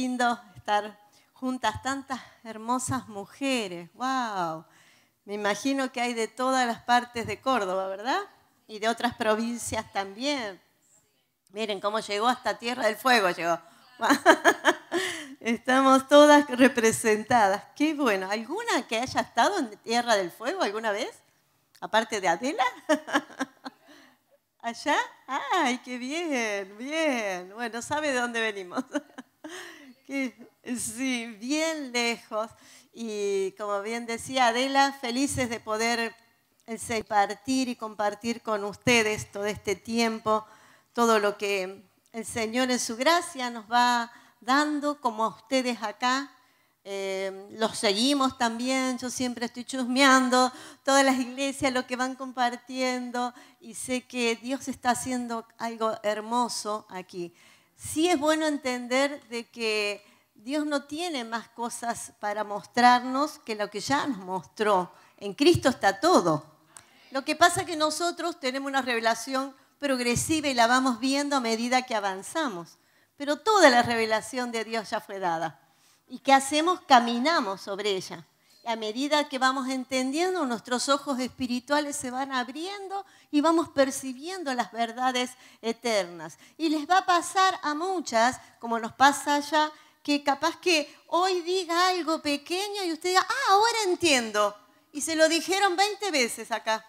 lindo estar juntas tantas hermosas mujeres. ¡Wow! Me imagino que hay de todas las partes de Córdoba, ¿verdad? Y de otras provincias también. Miren cómo llegó hasta Tierra del Fuego, llegó. Estamos todas representadas. Qué bueno. ¿Alguna que haya estado en Tierra del Fuego alguna vez? Aparte de Adela. ¿Allá? ¡Ay, qué bien! Bien. Bueno, sabe de dónde venimos. Sí, bien lejos. Y como bien decía Adela, felices de poder eh, partir y compartir con ustedes todo este tiempo, todo lo que el Señor en su gracia nos va dando, como a ustedes acá. Eh, los seguimos también, yo siempre estoy chusmeando todas las iglesias, lo que van compartiendo y sé que Dios está haciendo algo hermoso aquí sí es bueno entender de que Dios no tiene más cosas para mostrarnos que lo que ya nos mostró. En Cristo está todo. Lo que pasa es que nosotros tenemos una revelación progresiva y la vamos viendo a medida que avanzamos. Pero toda la revelación de Dios ya fue dada. ¿Y qué hacemos? Caminamos sobre ella a medida que vamos entendiendo, nuestros ojos espirituales se van abriendo y vamos percibiendo las verdades eternas. Y les va a pasar a muchas, como nos pasa allá, que capaz que hoy diga algo pequeño y usted diga, ah, ahora entiendo. Y se lo dijeron 20 veces acá.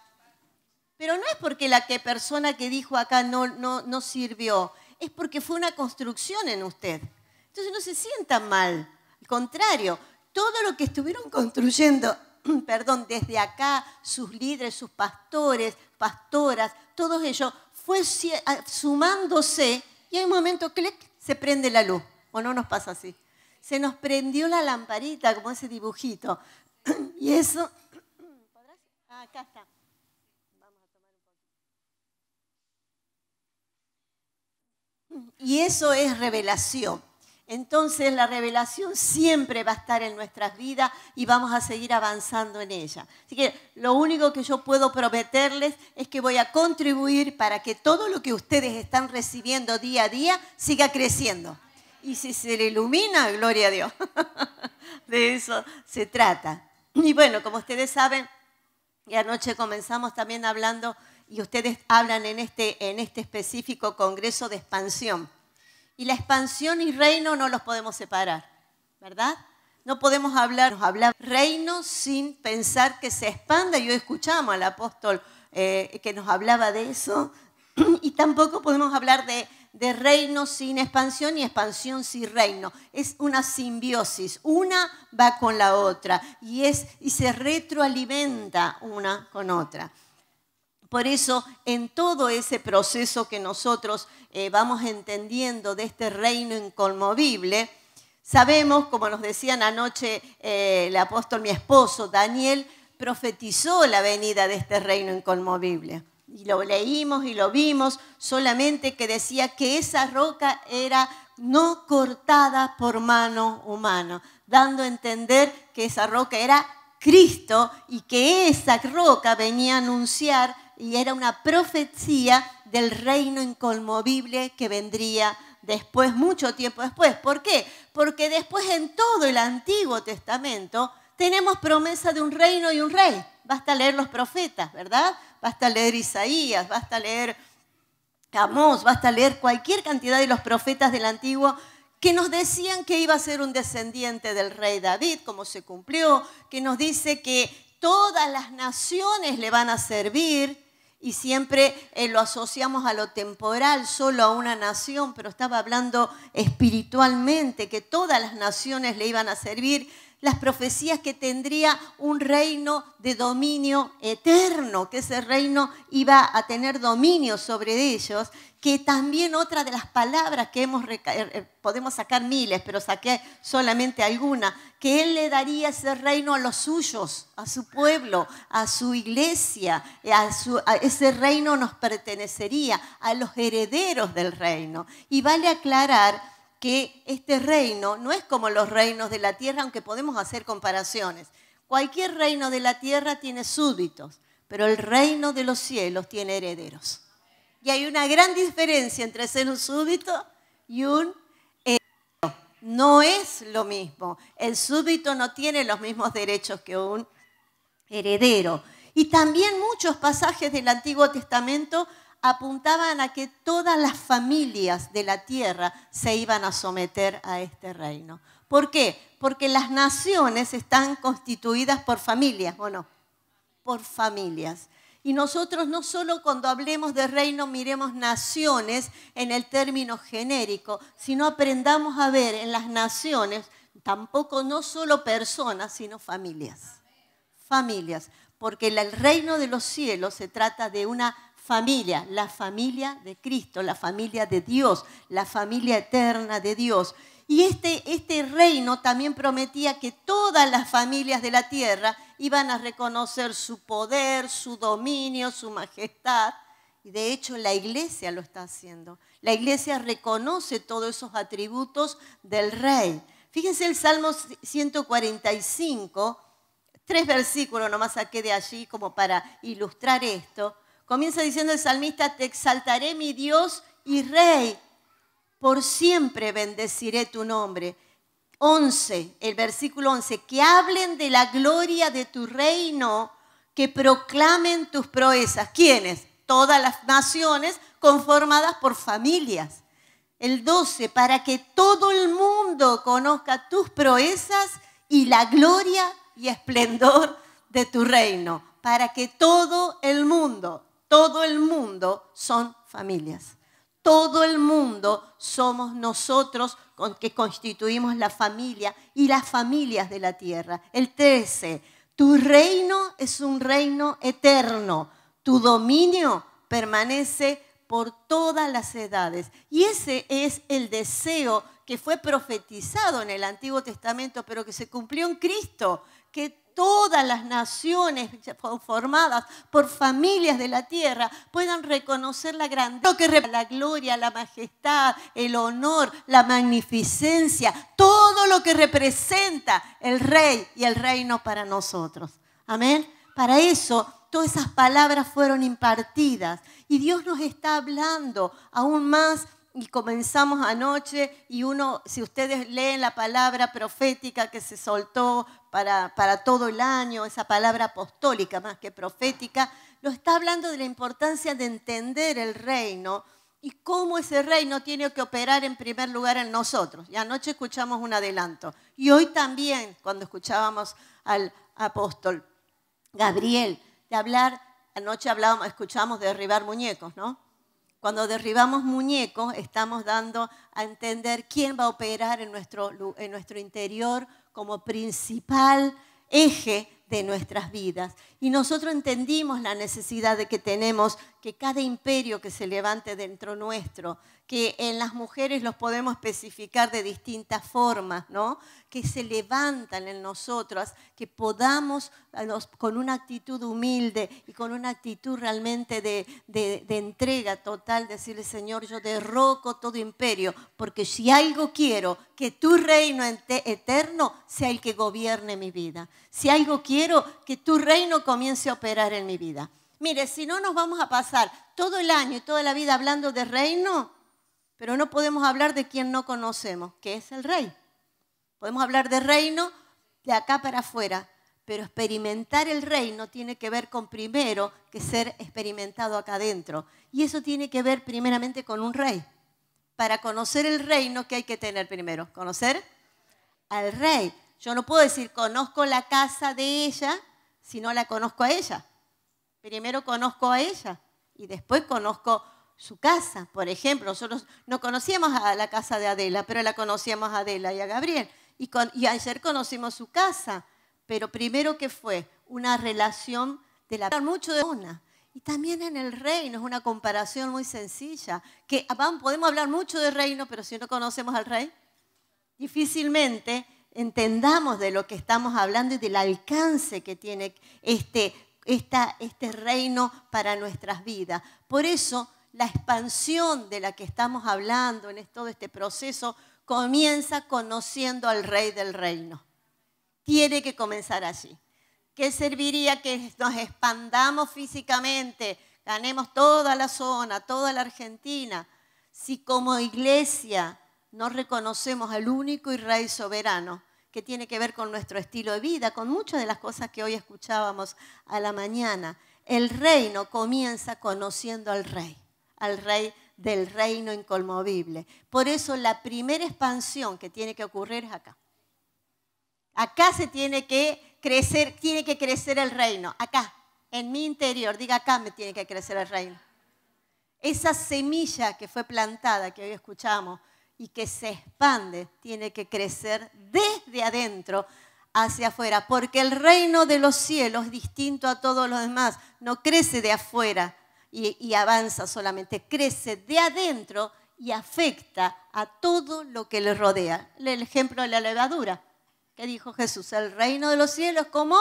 Pero no es porque la que persona que dijo acá no, no, no sirvió, es porque fue una construcción en usted. Entonces no se sientan mal, al contrario, todo lo que estuvieron construyendo, perdón, desde acá, sus líderes, sus pastores, pastoras, todos ellos, fue sumándose y en un momento, clic, se prende la luz. ¿O no nos pasa así? Se nos prendió la lamparita, como ese dibujito. Y eso... Ah, acá está. Y eso es revelación. Entonces la revelación siempre va a estar en nuestras vidas y vamos a seguir avanzando en ella. Así que lo único que yo puedo prometerles es que voy a contribuir para que todo lo que ustedes están recibiendo día a día siga creciendo. Y si se le ilumina, gloria a Dios. De eso se trata. Y bueno, como ustedes saben, y anoche comenzamos también hablando, y ustedes hablan en este, en este específico Congreso de Expansión y la expansión y reino no los podemos separar, ¿verdad? No podemos hablar, hablar reino sin pensar que se expanda. Yo escuchamos al apóstol eh, que nos hablaba de eso. Y tampoco podemos hablar de, reino sin expansión y expansión sin reino. Es una simbiosis, una va con la otra y se retroalimenta una con otra. Por eso, en todo ese proceso que nosotros eh, vamos entendiendo de este reino inconmovible, sabemos, como nos decían anoche eh, el apóstol, mi esposo, Daniel, profetizó la venida de este reino inconmovible. Y lo leímos y lo vimos, solamente que decía que esa roca era no cortada por mano humana, dando a entender que esa roca era Cristo y que esa roca venía a anunciar y era una profecía del reino inconmovible que vendría después, mucho tiempo después. ¿Por qué? Porque después en todo el Antiguo Testamento tenemos promesa de un reino y un rey. Basta leer los profetas, ¿verdad? Basta leer Isaías, basta leer Amós, basta leer cualquier cantidad de los profetas del Antiguo que nos decían que iba a ser un descendiente del rey David, como se cumplió, que nos dice que todas las naciones le van a servir, y siempre eh, lo asociamos a lo temporal, solo a una nación, pero estaba hablando espiritualmente, que todas las naciones le iban a servir, las profecías que tendría un reino de dominio eterno, que ese reino iba a tener dominio sobre ellos que también otra de las palabras que eh, eh, podemos sacar miles, pero saqué solamente alguna, que Él le daría ese reino a los suyos, a su pueblo, a su iglesia, eh, a, ese reino nos pertenecería, a los herederos del reino. Y vale aclarar que este reino no es como los reinos de la tierra, aunque podemos hacer comparaciones. Cualquier reino de la tierra tiene súbditos, pero el reino de los cielos tiene herederos. Y hay una gran diferencia entre ser un súbito y un heredero. Eh, no es lo mismo. El súbito no tiene los mismos derechos que un heredero. Y también muchos pasajes del Antiguo Testamento apuntaban a que todas las familias de la tierra se iban a someter a este reino. ¿Por qué? Porque las naciones están constituidas por familias, ¿o no? Por familias y nosotros no solo cuando hablemos de reino miremos naciones en el término genérico, sino aprendamos a ver en las naciones tampoco no solo personas, sino familias. Familias, porque el reino de los cielos se trata de una familia, la familia de Cristo, la familia de Dios, la familia eterna de Dios. Y este, este, reino también prometía que todas las familias de la tierra iban a reconocer su poder, su dominio, su majestad. Y de hecho la iglesia lo está haciendo. La iglesia reconoce todos esos atributos del rey. Fíjense el Salmo 145, tres versículos nomás saqué de allí como para ilustrar esto. Comienza diciendo el salmista, te exaltaré mi Dios y rey, por siempre bendeciré tu nombre. 11, el versículo 11, que hablen de la gloria de tu reino, que proclamen tus proezas. ¿Quiénes? Todas las naciones conformadas por familias. El 12, para que todo el mundo conozca tus proezas y la gloria y esplendor de tu reino. Para que todo el mundo, todo el mundo son familias todo el mundo somos nosotros con que constituimos la familia y las familias de la tierra. El 13, tu reino es un reino eterno, tu dominio permanece por todas las edades. Y ese es el deseo que fue profetizado en el Antiguo Testamento, pero que se cumplió en Cristo, que todas las naciones formadas por familias de la tierra puedan reconocer la grandeza, la gloria, la majestad, el honor, la magnificencia, todo lo que representa el rey y el reino para nosotros. Amén. Para eso todas esas palabras fueron impartidas y Dios nos está hablando aún más y comenzamos anoche y uno, si ustedes leen la palabra profética que se soltó para, todo el año, esa palabra apostólica más que profética, lo está hablando de la importancia de entender el reino y cómo ese reino tiene que operar en primer lugar en nosotros. Y anoche escuchamos un adelanto y hoy también cuando escuchábamos al apóstol Gabriel de hablar, anoche hablábamos, escuchamos de derribar muñecos, ¿no? Cuando derribamos muñecos, estamos dando a entender quién va a operar en nuestro, interior como principal eje de nuestras vidas. Y nosotros entendimos la necesidad de que tenemos que cada imperio que se levante dentro nuestro, que en las mujeres los podemos especificar de distintas formas, ¿no? que se levantan en nosotros, que podamos con una actitud humilde y con una actitud realmente de entrega total, decirle, Señor, yo derroco todo imperio, porque si algo quiero, que tu reino eterno sea el que gobierne mi vida. Si algo quiero, que tu reino comience a operar en mi vida. Mire, si no nos vamos a pasar todo el año y toda la vida hablando de reino, pero no podemos hablar de quien no conocemos, que es el rey. Podemos hablar de reino de acá para afuera, pero experimentar el reino tiene que ver con primero que ser experimentado acá adentro. Y eso tiene que ver primeramente con un rey. Para conocer el reino, ¿qué hay que tener primero? Conocer al rey. Yo no puedo decir conozco la casa de ella si no la conozco a ella primero conozco a ella y después conozco su casa, por ejemplo. Nosotros no conocíamos a la casa de Adela, pero la conocíamos a Adela y a Gabriel. Y, ayer conocimos su casa, pero primero que fue una relación de la persona. de una. Y también en el reino es una comparación muy sencilla, que ah, podemos hablar mucho de reino, pero si no conocemos al rey, difícilmente entendamos de lo que estamos hablando y del alcance que tiene este esta, este reino para nuestras vidas. Por eso la expansión de la que estamos hablando en todo este proceso comienza conociendo al rey del reino. Tiene que comenzar así. ¿Qué serviría que nos expandamos físicamente, ganemos toda la zona, toda la Argentina, si como iglesia no reconocemos al único y rey soberano que tiene que ver con nuestro estilo de vida, con muchas de las cosas que hoy escuchábamos a la mañana. El reino comienza conociendo al rey, al rey del reino inconmovible. Por eso la primera expansión que tiene que ocurrir es acá. Acá se tiene que crecer, tiene que crecer el reino, acá, en mi interior, diga acá me tiene que crecer el reino. Esa semilla que fue plantada, que hoy escuchamos, y que se expande, tiene que crecer desde adentro hacia afuera, porque el reino de los cielos distinto a todos los demás, no crece de afuera y, avanza solamente, crece de adentro y afecta a todo lo que le rodea. El ejemplo de la levadura, que dijo Jesús, el reino de los cielos como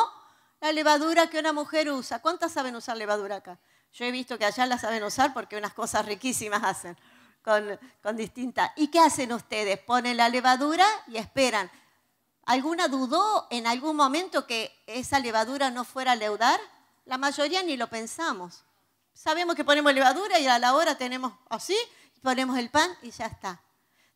la levadura que una mujer usa. ¿Cuántas saben usar levadura acá? Yo he visto que allá la saben usar porque unas cosas riquísimas hacen con, distintas. ¿Y qué hacen ustedes? Ponen la levadura y esperan. ¿Alguna dudó en algún momento que esa levadura no fuera a leudar? La mayoría ni lo pensamos. Sabemos que ponemos levadura y a la hora tenemos así, ponemos el pan y ya está.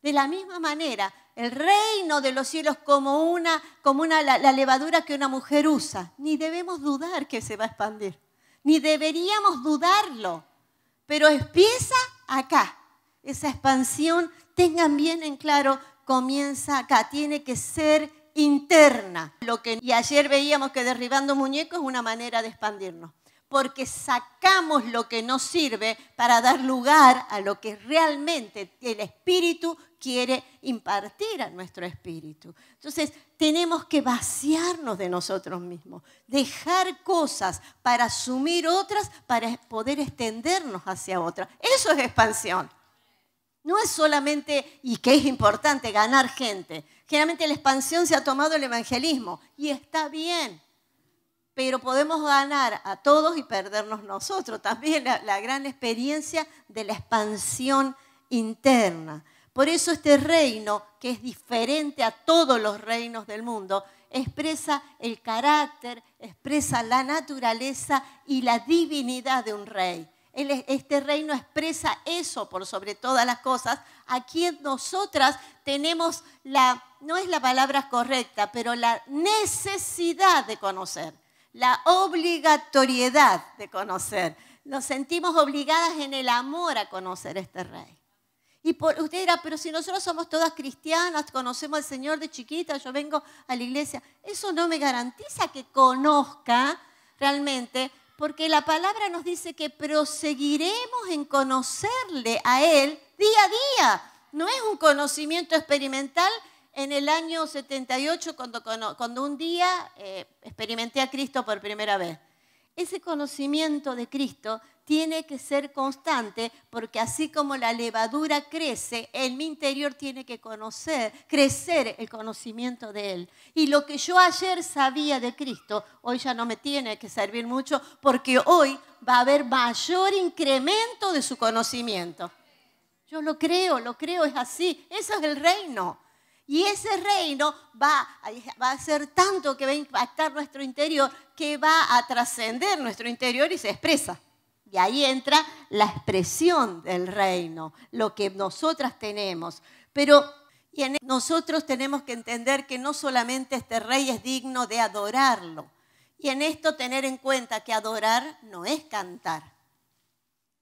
De la misma manera, el reino de los cielos como una, como la, la levadura que una mujer usa. Ni debemos dudar que se va a expandir, ni deberíamos dudarlo, pero empieza acá esa expansión, tengan bien en claro, comienza acá, tiene que ser interna. Lo que y ayer veíamos que derribando muñecos es una manera de expandirnos, porque sacamos lo que no sirve para dar lugar a lo que realmente el espíritu quiere impartir a nuestro espíritu. Entonces, tenemos que vaciarnos de nosotros mismos, dejar cosas para asumir otras, para poder extendernos hacia otras. Eso es expansión. No es solamente, y que es importante, ganar gente. Generalmente la expansión se ha tomado el evangelismo y está bien, pero podemos ganar a todos y perdernos nosotros. También la, la gran experiencia de la expansión interna. Por eso este reino, que es diferente a todos los reinos del mundo, expresa el carácter, expresa la naturaleza y la divinidad de un rey. Este reino expresa eso por sobre todas las cosas. Aquí nosotras tenemos la, no es la palabra correcta, pero la necesidad de conocer, la obligatoriedad de conocer. Nos sentimos obligadas en el amor a conocer este rey. Y usted dirá, pero si nosotros somos todas cristianas, conocemos al Señor de chiquita, yo vengo a la iglesia, eso no me garantiza que conozca realmente porque la palabra nos dice que proseguiremos en conocerle a Él día a día. No es un conocimiento experimental en el año 78 cuando, un día eh, experimenté a Cristo por primera vez. Ese conocimiento de Cristo tiene que ser constante porque así como la levadura crece, en mi interior tiene que conocer, crecer el conocimiento de Él. Y lo que yo ayer sabía de Cristo, hoy ya no me tiene que servir mucho porque hoy va a haber mayor incremento de su conocimiento. Yo lo creo, lo creo, es así. Eso es el reino. Y ese reino va, va, a ser tanto que va a impactar nuestro interior, que va a trascender nuestro interior y se expresa. Y ahí entra la expresión del reino, lo que nosotras tenemos. Pero e, nosotros tenemos que entender que no solamente este rey es digno de adorarlo. Y en esto tener en cuenta que adorar no es cantar.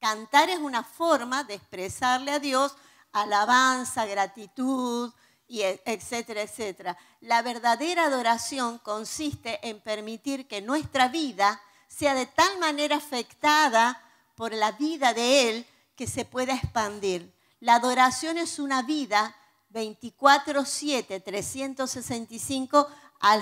Cantar es una forma de expresarle a Dios alabanza, gratitud, y e, etcétera, etcétera. La verdadera adoración consiste en permitir que nuestra vida sea de tal manera afectada por la vida de Él que se pueda expandir. La adoración es una vida 24/7, 365 al,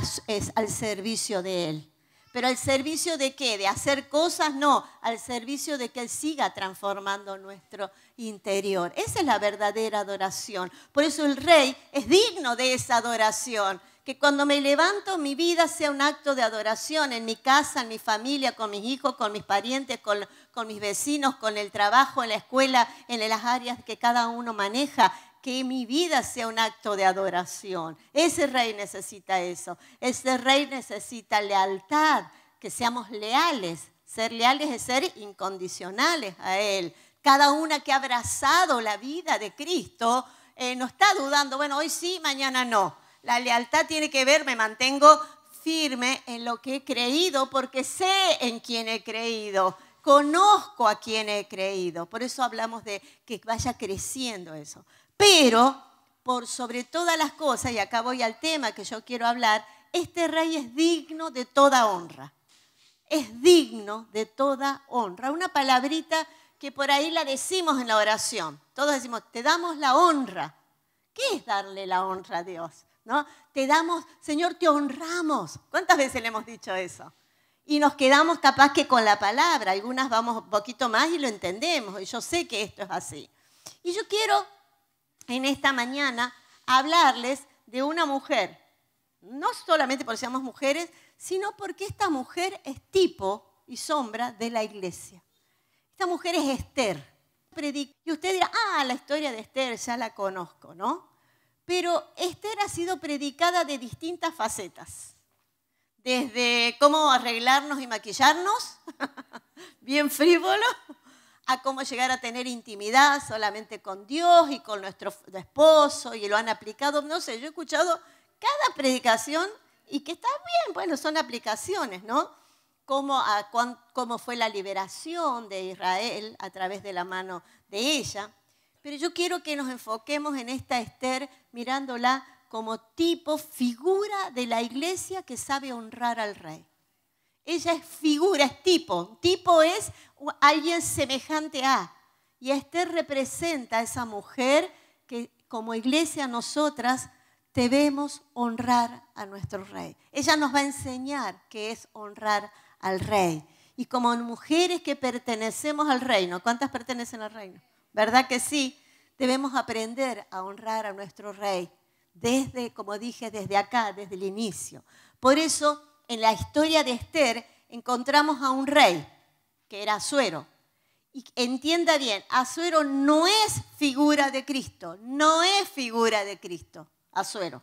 al servicio de Él. Pero al servicio de qué? De hacer cosas, no, al servicio de que Él siga transformando nuestro interior. Esa es la verdadera adoración. Por eso el rey es digno de esa adoración que cuando me levanto mi vida sea un acto de adoración en mi casa, en mi familia, con mis hijos, con mis parientes, con, mis vecinos, con el trabajo, en la escuela, en las áreas que cada uno maneja. Que mi vida sea un acto de adoración. Ese rey necesita eso. Ese rey necesita lealtad, que seamos leales. Ser leales es ser incondicionales a Él. Cada una que ha abrazado la vida de Cristo eh, no está dudando, bueno, hoy sí, mañana no la lealtad tiene que ver, me mantengo firme en lo que he creído porque sé en quién he creído, conozco a quién he creído. Por eso hablamos de que vaya creciendo eso. Pero, por sobre todas las cosas, y acá voy al tema que yo quiero hablar, este rey es digno de toda honra. Es digno de toda honra. Una palabrita que por ahí la decimos en la oración. Todos decimos, te damos la honra. ¿Qué es darle la honra a Dios? ¿no? Te damos, Señor, te honramos. ¿Cuántas veces le hemos dicho eso? Y nos quedamos capaz que con la palabra, algunas vamos un poquito más y lo entendemos, y yo sé que esto es así. Y yo quiero en esta mañana hablarles de una mujer, no solamente porque seamos mujeres, sino porque esta mujer es tipo y sombra de la iglesia. Esta mujer es Esther. Y usted dirá, ah, la historia de Esther ya la conozco, ¿no? Pero Esther ha sido predicada de distintas facetas. Desde cómo arreglarnos y maquillarnos, bien frívolo, a cómo llegar a tener intimidad solamente con Dios y con nuestro esposo, y lo han aplicado, no sé, yo he escuchado cada predicación y que está bien, bueno, son aplicaciones, ¿no? Cómo, fue la liberación de Israel a través de la mano de ella pero yo quiero que nos enfoquemos en esta Esther mirándola como tipo, figura de la iglesia que sabe honrar al rey. Ella es figura, es tipo. Tipo es alguien semejante a. Y Esther representa a esa mujer que como iglesia nosotras debemos honrar a nuestro rey. Ella nos va a enseñar qué es honrar al rey. Y como mujeres que pertenecemos al reino, ¿cuántas pertenecen al reino? ¿verdad que sí? Debemos aprender a honrar a nuestro rey desde, como dije, desde acá, desde el inicio. Por eso, en la historia de Esther encontramos a un rey, que era Azuero. Y entienda bien, Azuero no es figura de Cristo, no es figura de Cristo, Azuero.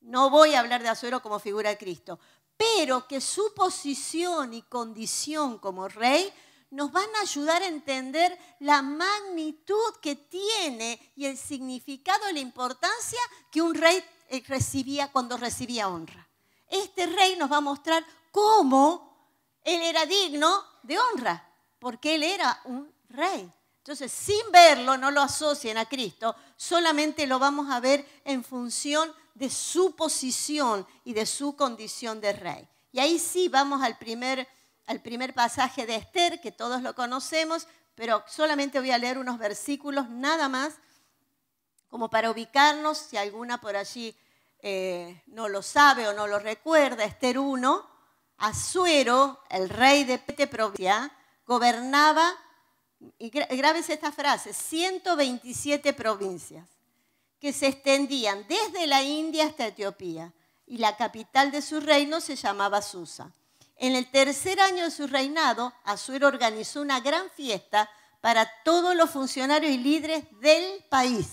No voy a hablar de Azuero como figura de Cristo, pero que su posición y condición como rey nos van a ayudar a entender la magnitud que tiene y el significado, la importancia que un rey eh, recibía cuando recibía honra. Este rey nos va a mostrar cómo él era digno de honra, porque él era un rey. Entonces, sin verlo, no lo asocien a Cristo, solamente lo vamos a ver en función de su posición y de su condición de rey. Y ahí sí vamos al primer al primer pasaje de Esther, que todos lo conocemos, pero solamente voy a leer unos versículos nada más, como para ubicarnos, si alguna por allí eh, no lo sabe o no lo recuerda, Esther 1, Azuero, el rey de Pete gobernaba, y grábese esta frase, 127 provincias que se extendían desde la India hasta Etiopía, y la capital de su reino se llamaba Susa. En el tercer año de su reinado, Azuero organizó una gran fiesta para todos los funcionarios y líderes del país.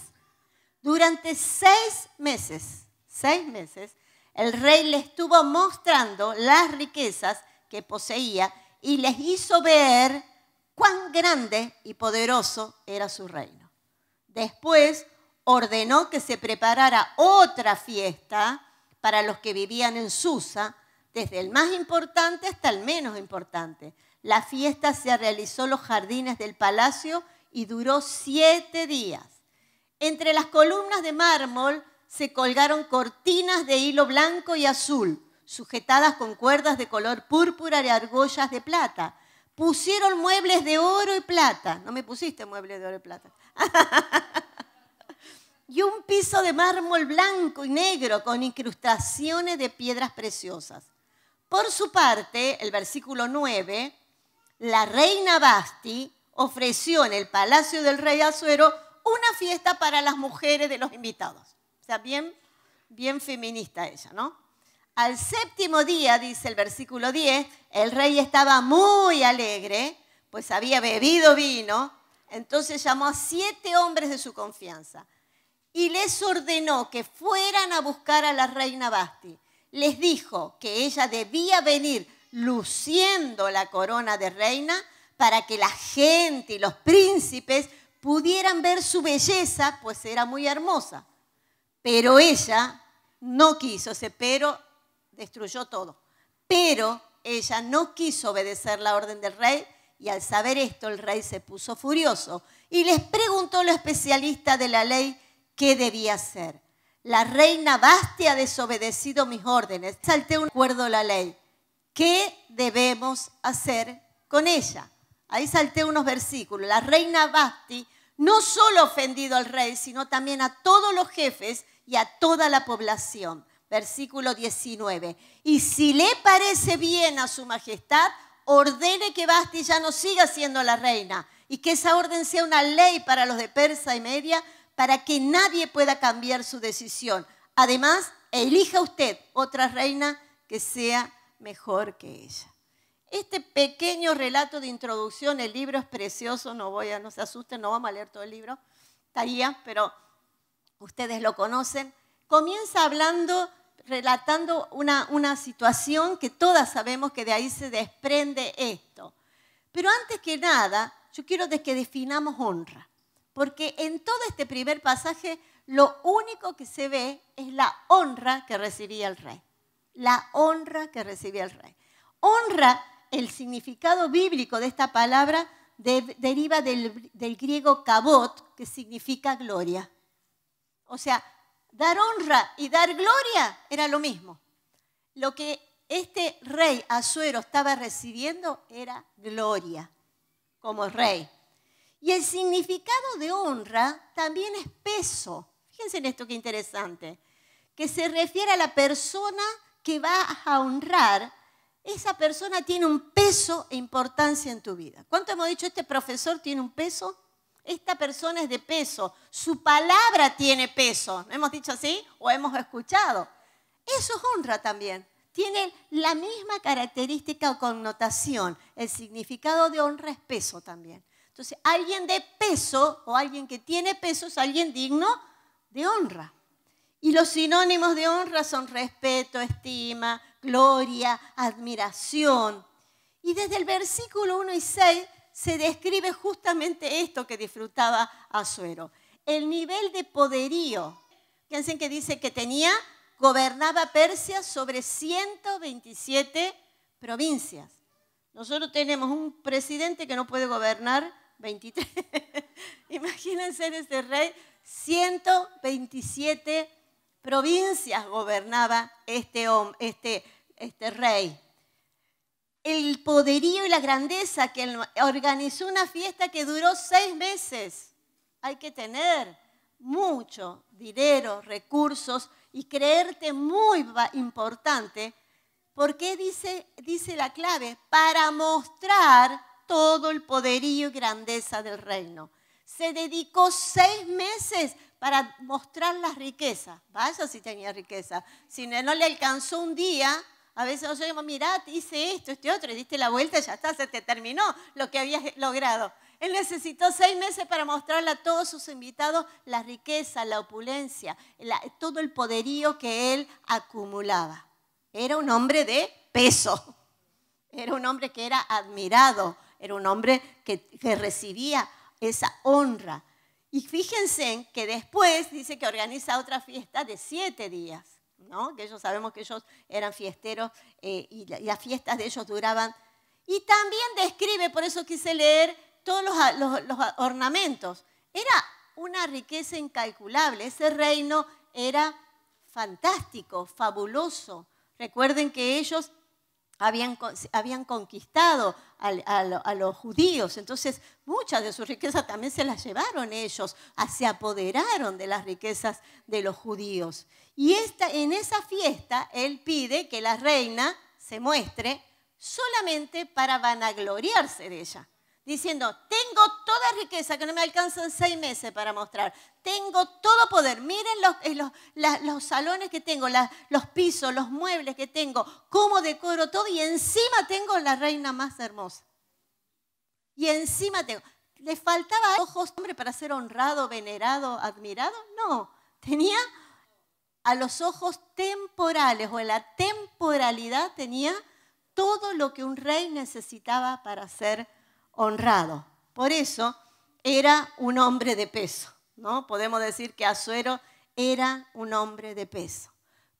Durante seis meses, seis meses, el rey le estuvo mostrando las riquezas que poseía y les hizo ver cuán grande y poderoso era su reino. Después ordenó que se preparara otra fiesta para los que vivían en Susa, desde el más importante hasta el menos importante. La fiesta se realizó en los jardines del palacio y duró siete días. Entre las columnas de mármol se colgaron cortinas de hilo blanco y azul, sujetadas con cuerdas de color púrpura y argollas de plata. Pusieron muebles de oro y plata. No me pusiste muebles de oro y plata. y un piso de mármol blanco y negro con incrustaciones de piedras preciosas. Por su parte, el versículo 9, la reina Basti ofreció en el palacio del rey Azuero una fiesta para las mujeres de los invitados. O sea, bien, bien feminista ella, ¿no? Al séptimo día, dice el versículo 10, el rey estaba muy alegre, pues había bebido vino, entonces llamó a siete hombres de su confianza y les ordenó que fueran a buscar a la reina Basti les dijo que ella debía venir luciendo la corona de reina para que la gente y los príncipes pudieran ver su belleza, pues era muy hermosa. Pero ella no quiso, ese pero destruyó todo. Pero ella no quiso obedecer la orden del rey y al saber esto el rey se puso furioso y les preguntó al especialista de la ley qué debía hacer la reina Basti ha desobedecido mis órdenes, salté un acuerdo a la ley. ¿Qué debemos hacer con ella? Ahí salté unos versículos. La reina Basti no solo ofendido al rey, sino también a todos los jefes y a toda la población. Versículo 19. Y si le parece bien a su majestad, ordene que Basti ya no siga siendo la reina y que esa orden sea una ley para los de Persa y Media, para que nadie pueda cambiar su decisión. Además, elija usted otra reina que sea mejor que ella. Este pequeño relato de introducción, el libro es precioso, no voy a, se asusten, no vamos a leer todo el libro, estaría, ¿eh? pero ustedes lo conocen. Comienza hablando, relatando una situación que todas sabemos que de ahí se desprende esto. Pero antes que nada, yo quiero que definamos honra porque en todo este primer pasaje lo único que se ve es la honra que recibía el rey. La honra que recibía el rey. Honra, el significado bíblico de esta palabra deriva del, del griego kabot, que significa gloria. O sea, dar honra y dar gloria era lo mismo. Lo que este rey Azuero estaba recibiendo era gloria como rey. Y el significado de honra también es peso. Fíjense en esto que interesante. Que se refiere a la persona que va a honrar. Esa persona tiene un peso e importancia en tu vida. ¿Cuánto hemos dicho este profesor tiene un peso? Esta persona es de peso. Su palabra tiene peso. ¿Hemos dicho así? ¿O hemos escuchado? Eso es honra también. Tiene la misma característica o connotación. El significado de honra es peso también. Entonces, alguien de peso o alguien que tiene peso es alguien digno de honra. Y los sinónimos de honra son respeto, estima, gloria, admiración. Y desde el versículo 1 y 6 se describe justamente esto que disfrutaba Azuero, el nivel de poderío. Fíjense que dice que tenía, gobernaba Persia sobre 127 provincias. Nosotros tenemos un presidente que no puede gobernar 23. Imagínense este rey, 127 provincias gobernaba este, este, este rey. El poderío y la grandeza que organizó una fiesta que duró seis meses. Hay que tener mucho dinero, recursos y creerte muy importante, porque dice, dice la clave, para mostrar todo el poderío y grandeza del reino. Se dedicó seis meses para mostrar las riquezas. Vaya si tenía riqueza. Si no, no le alcanzó un día, a veces nos decimos, te hice esto, este otro, diste la vuelta, ya está, se te terminó lo que habías logrado. Él necesitó seis meses para mostrarle a todos sus invitados la riqueza, la opulencia, todo el poderío que él acumulaba. Era un hombre de peso, era un hombre que era admirado, era un hombre que, recibía esa honra. Y fíjense que después dice que organiza otra fiesta de siete días, ¿no? que ellos sabemos que ellos eran fiesteros eh, y, las fiestas de ellos duraban. Y también describe, por eso quise leer, todos los ornamentos. Era una riqueza incalculable, ese reino era fantástico, fabuloso. Recuerden que ellos habían, conquistado a, los judíos. Entonces, muchas de sus riquezas también se las llevaron ellos, ah, se apoderaron de las riquezas de los judíos. Y esta, en esa fiesta, él pide que la reina se muestre solamente para vanagloriarse de ella diciendo, tengo toda riqueza que no me alcanzan seis meses para mostrar, tengo todo poder, miren los, eh, salones que tengo, los pisos, los muebles que tengo, cómo decoro todo y encima tengo la reina más hermosa. Y encima tengo, ¿le faltaba ojos, hombre, para ser honrado, venerado, admirado? No, tenía a los ojos temporales o en la temporalidad tenía todo lo que un rey necesitaba para ser honrado. Por eso era un hombre de peso, ¿no? Podemos decir que Azuero era un hombre de peso.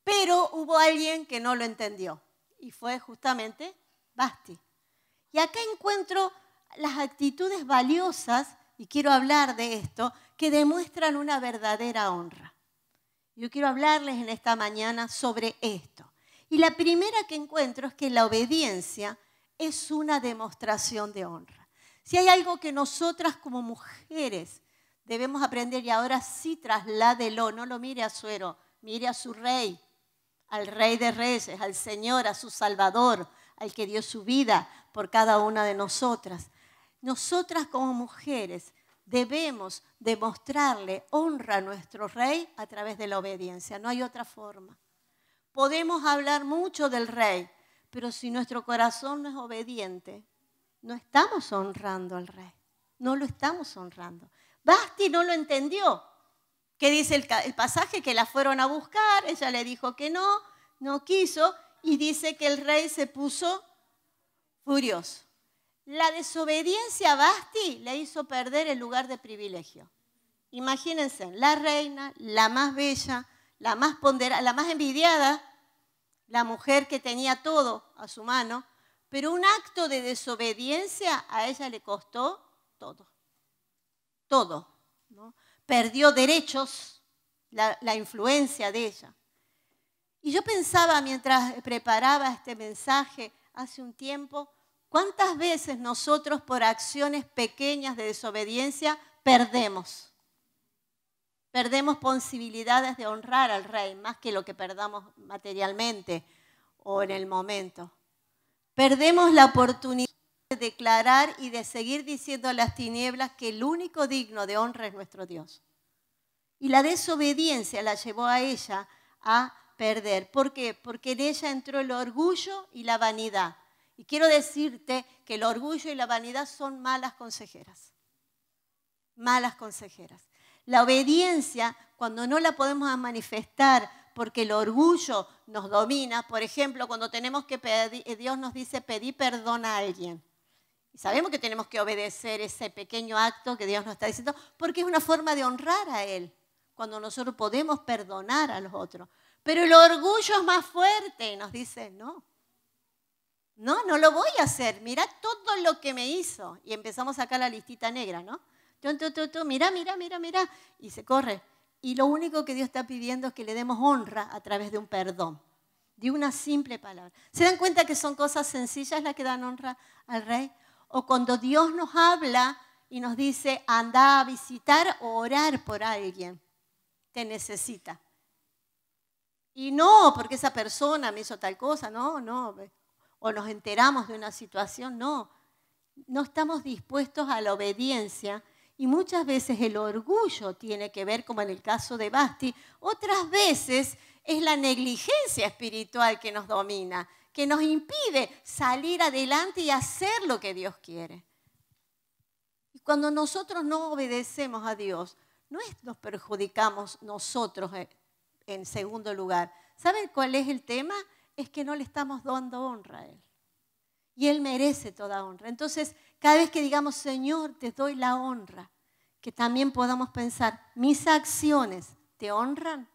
Pero hubo alguien que no lo entendió y fue justamente Basti. Y acá encuentro las actitudes valiosas, y quiero hablar de esto, que demuestran una verdadera honra. Yo quiero hablarles en esta mañana sobre esto. Y la primera que encuentro es que la obediencia es una demostración de honra. Si hay algo que nosotras como mujeres debemos aprender, y ahora sí trasládelo, no lo mire a Suero, mire a su rey, al rey de reyes, al Señor, a su Salvador, al que dio su vida por cada una de nosotras. Nosotras como mujeres debemos demostrarle honra a nuestro rey a través de la obediencia, no hay otra forma. Podemos hablar mucho del rey, pero si nuestro corazón no es obediente, no estamos honrando al rey, no lo estamos honrando. Basti no lo entendió. ¿Qué dice el, pasaje? Que la fueron a buscar, ella le dijo que no, no quiso, y dice que el rey se puso furioso. La desobediencia a Basti le hizo perder el lugar de privilegio. Imagínense, la reina, la más bella, la más la más envidiada, la mujer que tenía todo a su mano, pero un acto de desobediencia a ella le costó todo. Todo. Perdió derechos, la, la influencia de ella. Y yo pensaba mientras preparaba este mensaje hace un tiempo, ¿cuántas veces nosotros por acciones pequeñas de desobediencia perdemos? Perdemos posibilidades de honrar al rey, más que lo que perdamos materialmente o en el momento. Perdemos la oportunidad de declarar y de seguir diciendo a las tinieblas que el único digno de honra es nuestro Dios. Y la desobediencia la llevó a ella a perder. ¿Por qué? Porque en ella entró el orgullo y la vanidad. Y quiero decirte que el orgullo y la vanidad son malas consejeras. Malas consejeras. La obediencia, cuando no la podemos manifestar porque el orgullo nos domina. Por ejemplo, cuando tenemos que pedir, eh, Dios nos dice pedí perdón a alguien. Y sabemos que tenemos que obedecer ese pequeño acto que Dios nos está diciendo, porque es una forma de honrar a Él, cuando nosotros podemos perdonar a los otros. Pero el orgullo es más fuerte y nos dice, no, no, no lo voy a hacer, Mira todo lo que me hizo. Y empezamos acá la listita negra, ¿no? Mira, mira, mira, mira, y se corre. Y lo único que Dios está pidiendo es que le demos honra a través de un perdón, de una simple palabra. ¿Se dan cuenta que son cosas sencillas las que dan honra al rey? O cuando Dios nos habla y nos dice, anda a visitar o orar por alguien, te necesita. Y no porque esa persona me hizo tal cosa, no, no. O nos enteramos de una situación, no. No estamos dispuestos a la obediencia y muchas veces el orgullo tiene que ver, como en el caso de Basti, otras veces es la negligencia espiritual que nos domina, que nos impide salir adelante y hacer lo que Dios quiere. Y cuando nosotros no obedecemos a Dios, no es nos perjudicamos nosotros eh, en segundo lugar. ¿Saben cuál es el tema? Es que no le estamos dando honra a Él. Y Él merece toda honra. Entonces, cada vez que digamos, Señor, te doy la honra, que también podamos pensar, mis acciones te honran.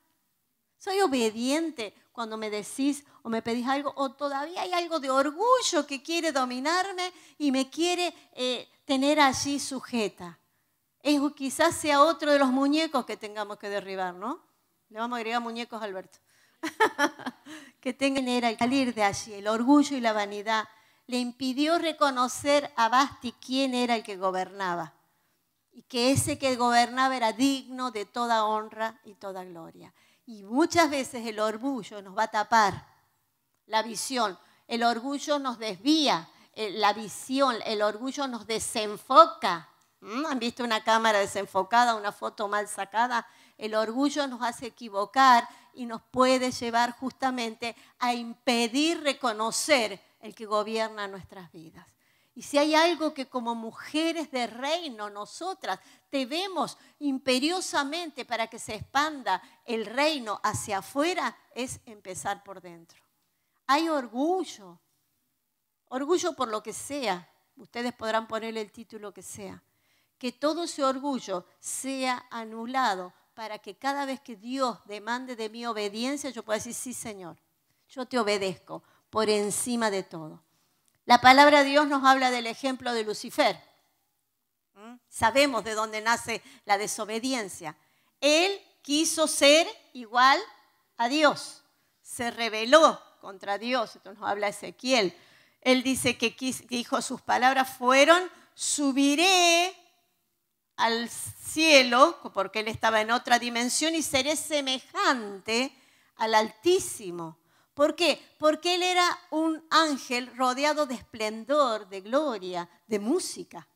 Soy obediente cuando me decís o me pedís algo, o todavía hay algo de orgullo que quiere dominarme y me quiere eh, tener allí sujeta. eso quizás sea otro de los muñecos que tengamos que derribar, ¿no? Le vamos a agregar muñecos, Alberto. que tengan que salir de allí, el orgullo y la vanidad le impidió reconocer a Basti quién era el que gobernaba y que ese que gobernaba era digno de toda honra y toda gloria. Y muchas veces el orgullo nos va a tapar la visión, el orgullo nos desvía eh, la visión, el orgullo nos desenfoca. ¿Mm? ¿Han visto una cámara desenfocada, una foto mal sacada? El orgullo nos hace equivocar y nos puede llevar justamente a impedir reconocer el que gobierna nuestras vidas. Y si hay algo que como mujeres de reino nosotras debemos imperiosamente para que se expanda el reino hacia afuera, es empezar por dentro. Hay orgullo, orgullo por lo que sea, ustedes podrán ponerle el título que sea, que todo ese orgullo sea anulado para que cada vez que Dios demande de mi obediencia, yo pueda decir, sí Señor, yo te obedezco, por encima de todo. La palabra de Dios nos habla del ejemplo de Lucifer. ¿Mm? Sabemos de dónde nace la desobediencia. Él quiso ser igual a Dios. Se rebeló contra Dios. Esto nos habla Ezequiel. Él dice que dijo sus palabras fueron, subiré al cielo, porque él estaba en otra dimensión, y seré semejante al Altísimo. ¿Por qué? Porque él era un ángel rodeado de esplendor, de gloria, de música.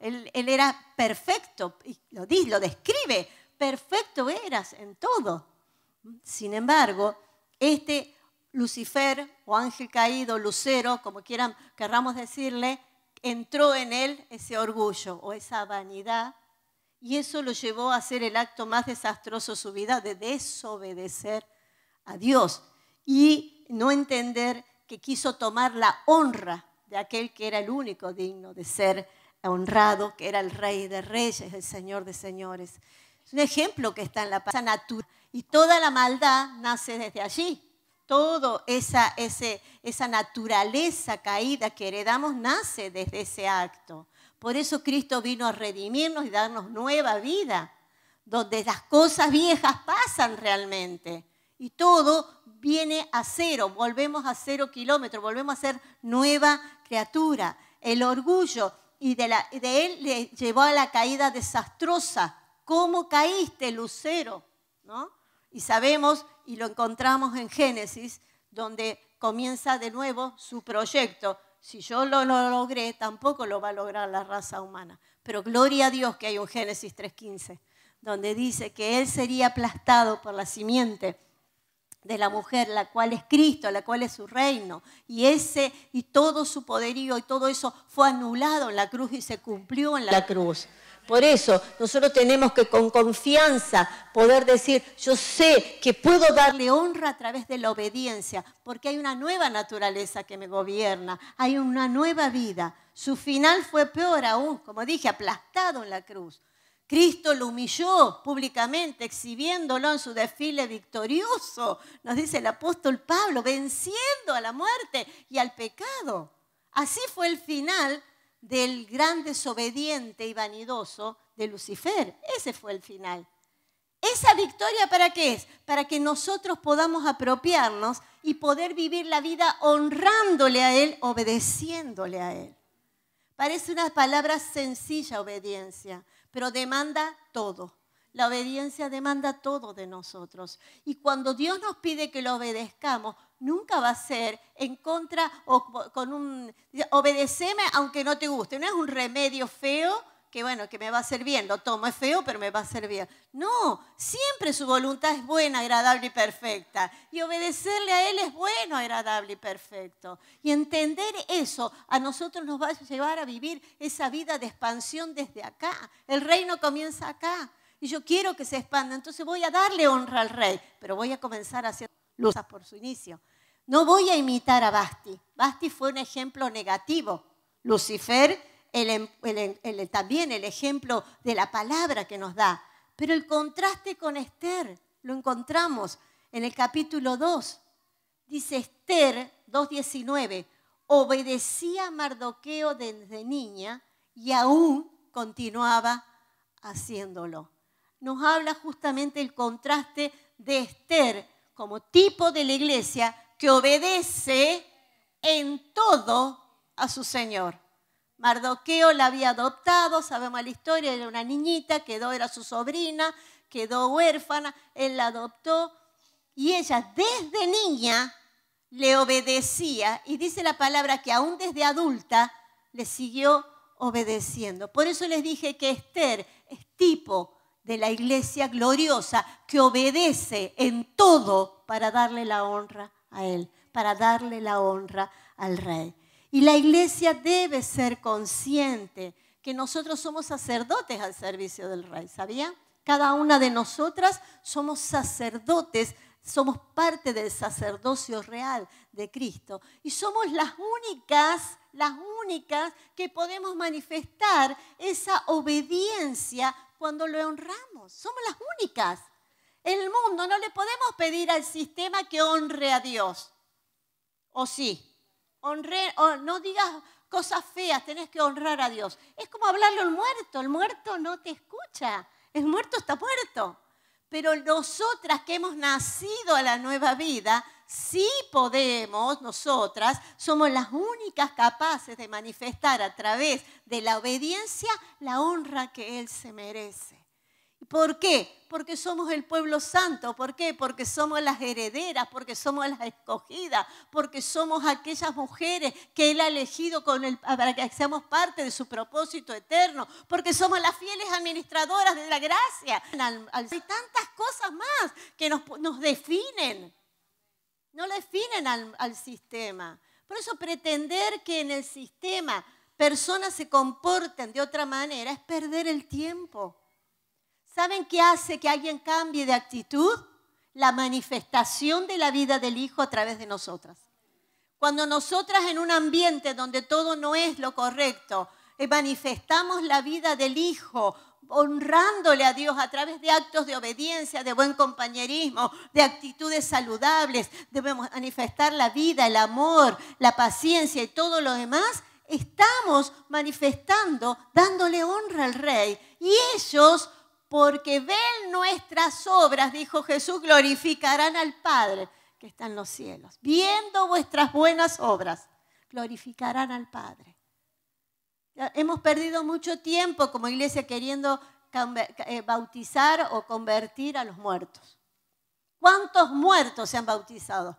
Él, era perfecto, lo, lo describe, perfecto eras en todo. Sin embargo, este Lucifer o ángel caído, lucero, como quieran, querramos decirle, entró en él ese orgullo o esa vanidad y eso lo llevó a hacer el acto más desastroso de su vida, de desobedecer a Dios y no entender que quiso tomar la honra de aquel que era el único digno de ser honrado, que era el rey de reyes, el señor de señores. Es un ejemplo que está en la paz Y toda la maldad nace desde allí. Toda esa naturaleza caída que heredamos nace desde ese acto. Por eso Cristo vino a redimirnos y darnos nueva vida, donde las cosas viejas pasan realmente y todo viene a cero, volvemos a cero kilómetros, volvemos a ser nueva criatura. El orgullo y de, él le llevó a la caída desastrosa. ¿Cómo caíste, Lucero? Y sabemos, y lo encontramos en Génesis, donde comienza de nuevo su proyecto. Si yo lo, lo logré, tampoco lo va a lograr la raza humana. Pero gloria a Dios que hay un Génesis 3.15, donde dice que él sería aplastado por la simiente de la mujer, la cual es Cristo, la cual es su reino. Y ese y todo su poderío y todo eso fue anulado en la cruz y se cumplió en la, la cruz. Por eso nosotros tenemos que con confianza poder decir, yo sé que puedo darle honra a través de la obediencia, porque hay una nueva naturaleza que me gobierna, hay una nueva vida. Su final fue peor aún, como dije, aplastado en la cruz. Cristo lo humilló públicamente, exhibiéndolo en su desfile victorioso, nos dice el apóstol Pablo, venciendo a la muerte y al pecado. Así fue el final del gran desobediente y vanidoso de Lucifer. Ese fue el final. ¿Esa victoria para qué es? Para que nosotros podamos apropiarnos y poder vivir la vida honrándole a Él, obedeciéndole a Él. Parece una palabra sencilla, obediencia, pero demanda todo. La obediencia demanda todo de nosotros. Y cuando Dios nos pide que lo obedezcamos, nunca va a ser en contra o con un obedeceme aunque no te guste. No es un remedio feo que bueno, que me va a servir, lo tomo, es feo, pero me va a servir No, siempre su voluntad es buena, agradable y perfecta. Y obedecerle a Él es bueno, agradable y perfecto. Y entender eso a nosotros nos va a llevar a vivir esa vida de expansión desde acá. El reino comienza acá. Y yo quiero que se expanda, entonces voy a darle honra al rey, pero voy a comenzar a hacer luces por su inicio. No voy a imitar a Basti. Basti fue un ejemplo negativo. Lucifer Em, em, también el ejemplo de la palabra que nos da. Pero el contraste con Esther lo encontramos en el capítulo 2. Dice Esther 2.19, obedecía a Mardoqueo desde niña y aún continuaba haciéndolo. Nos habla justamente el contraste de Esther como tipo de la iglesia que obedece en todo a su Señor. Mardoqueo la había adoptado, sabemos la historia, era una niñita, quedó, era su sobrina, quedó huérfana, él la adoptó y ella desde niña le obedecía y dice la palabra que aún desde adulta le siguió obedeciendo. Por eso les dije que Esther es tipo de la iglesia gloriosa que obedece en todo para darle la honra a él, para darle la honra al rey. Y la iglesia debe ser consciente que nosotros somos sacerdotes al servicio del rey, ¿sabía? Cada una de nosotras somos sacerdotes, somos parte del sacerdocio real de Cristo y somos las únicas, las únicas que podemos manifestar esa obediencia cuando lo honramos. Somos las únicas. el mundo no le podemos pedir al sistema que honre a Dios. ¿O sí? no digas cosas feas, tenés que honrar a Dios. Es como hablarle al muerto, el muerto no te escucha, el muerto está muerto. Pero nosotras que hemos nacido a la nueva vida, sí podemos, nosotras, somos las únicas capaces de manifestar a través de la obediencia la honra que Él se merece. ¿Por qué? Porque somos el pueblo santo. ¿Por qué? Porque somos las herederas, porque somos las escogidas, porque somos aquellas mujeres que Él ha elegido para que seamos parte de su propósito eterno, porque somos las fieles administradoras de la gracia. Hay tantas cosas más que nos, definen. No definen al sistema. Por eso pretender que en el sistema personas se comporten de otra manera es perder el tiempo. ¿Saben qué hace que alguien cambie de actitud? La manifestación de la vida del Hijo a través de nosotras. Cuando nosotras en un ambiente donde todo no es lo correcto, eh, manifestamos la vida del Hijo, honrándole a Dios a través de actos de obediencia, de buen compañerismo, de actitudes saludables, debemos manifestar la vida, el amor, la paciencia y todo lo demás, estamos manifestando, dándole honra al rey. Y ellos porque ven nuestras obras, dijo Jesús, glorificarán al Padre que está en los cielos. Viendo vuestras buenas obras, glorificarán al Padre. Hemos perdido mucho tiempo como iglesia queriendo eh, bautizar o convertir a los muertos. ¿Cuántos muertos se han bautizado?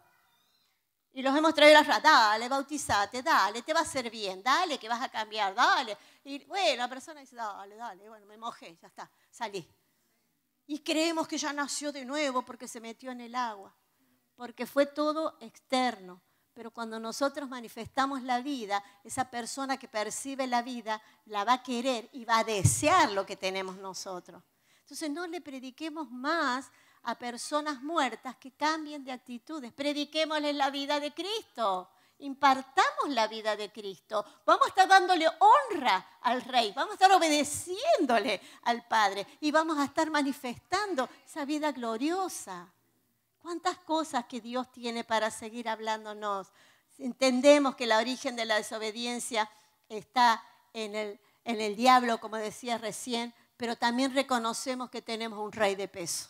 Y los hemos traído a la ratas, dale, bautizate, dale, te va a hacer bien, dale, que vas a cambiar, dale. Y bueno, la persona dice, dale, dale, bueno, me mojé, ya está, salí. Y creemos que ya nació de nuevo porque se metió en el agua, porque fue todo externo. Pero cuando nosotros manifestamos la vida, esa persona que percibe la vida la va a querer y va a desear lo que tenemos nosotros. Entonces no le prediquemos más a personas muertas que cambien de actitudes. Prediquémosles la vida de Cristo. Impartamos la vida de Cristo. Vamos a estar dándole honra al Rey. Vamos a estar obedeciéndole al Padre. Y vamos a estar manifestando esa vida gloriosa. Cuántas cosas que Dios tiene para seguir hablándonos. Entendemos que la origen de la desobediencia está en el, en el diablo, como decía recién, pero también reconocemos que tenemos un rey de peso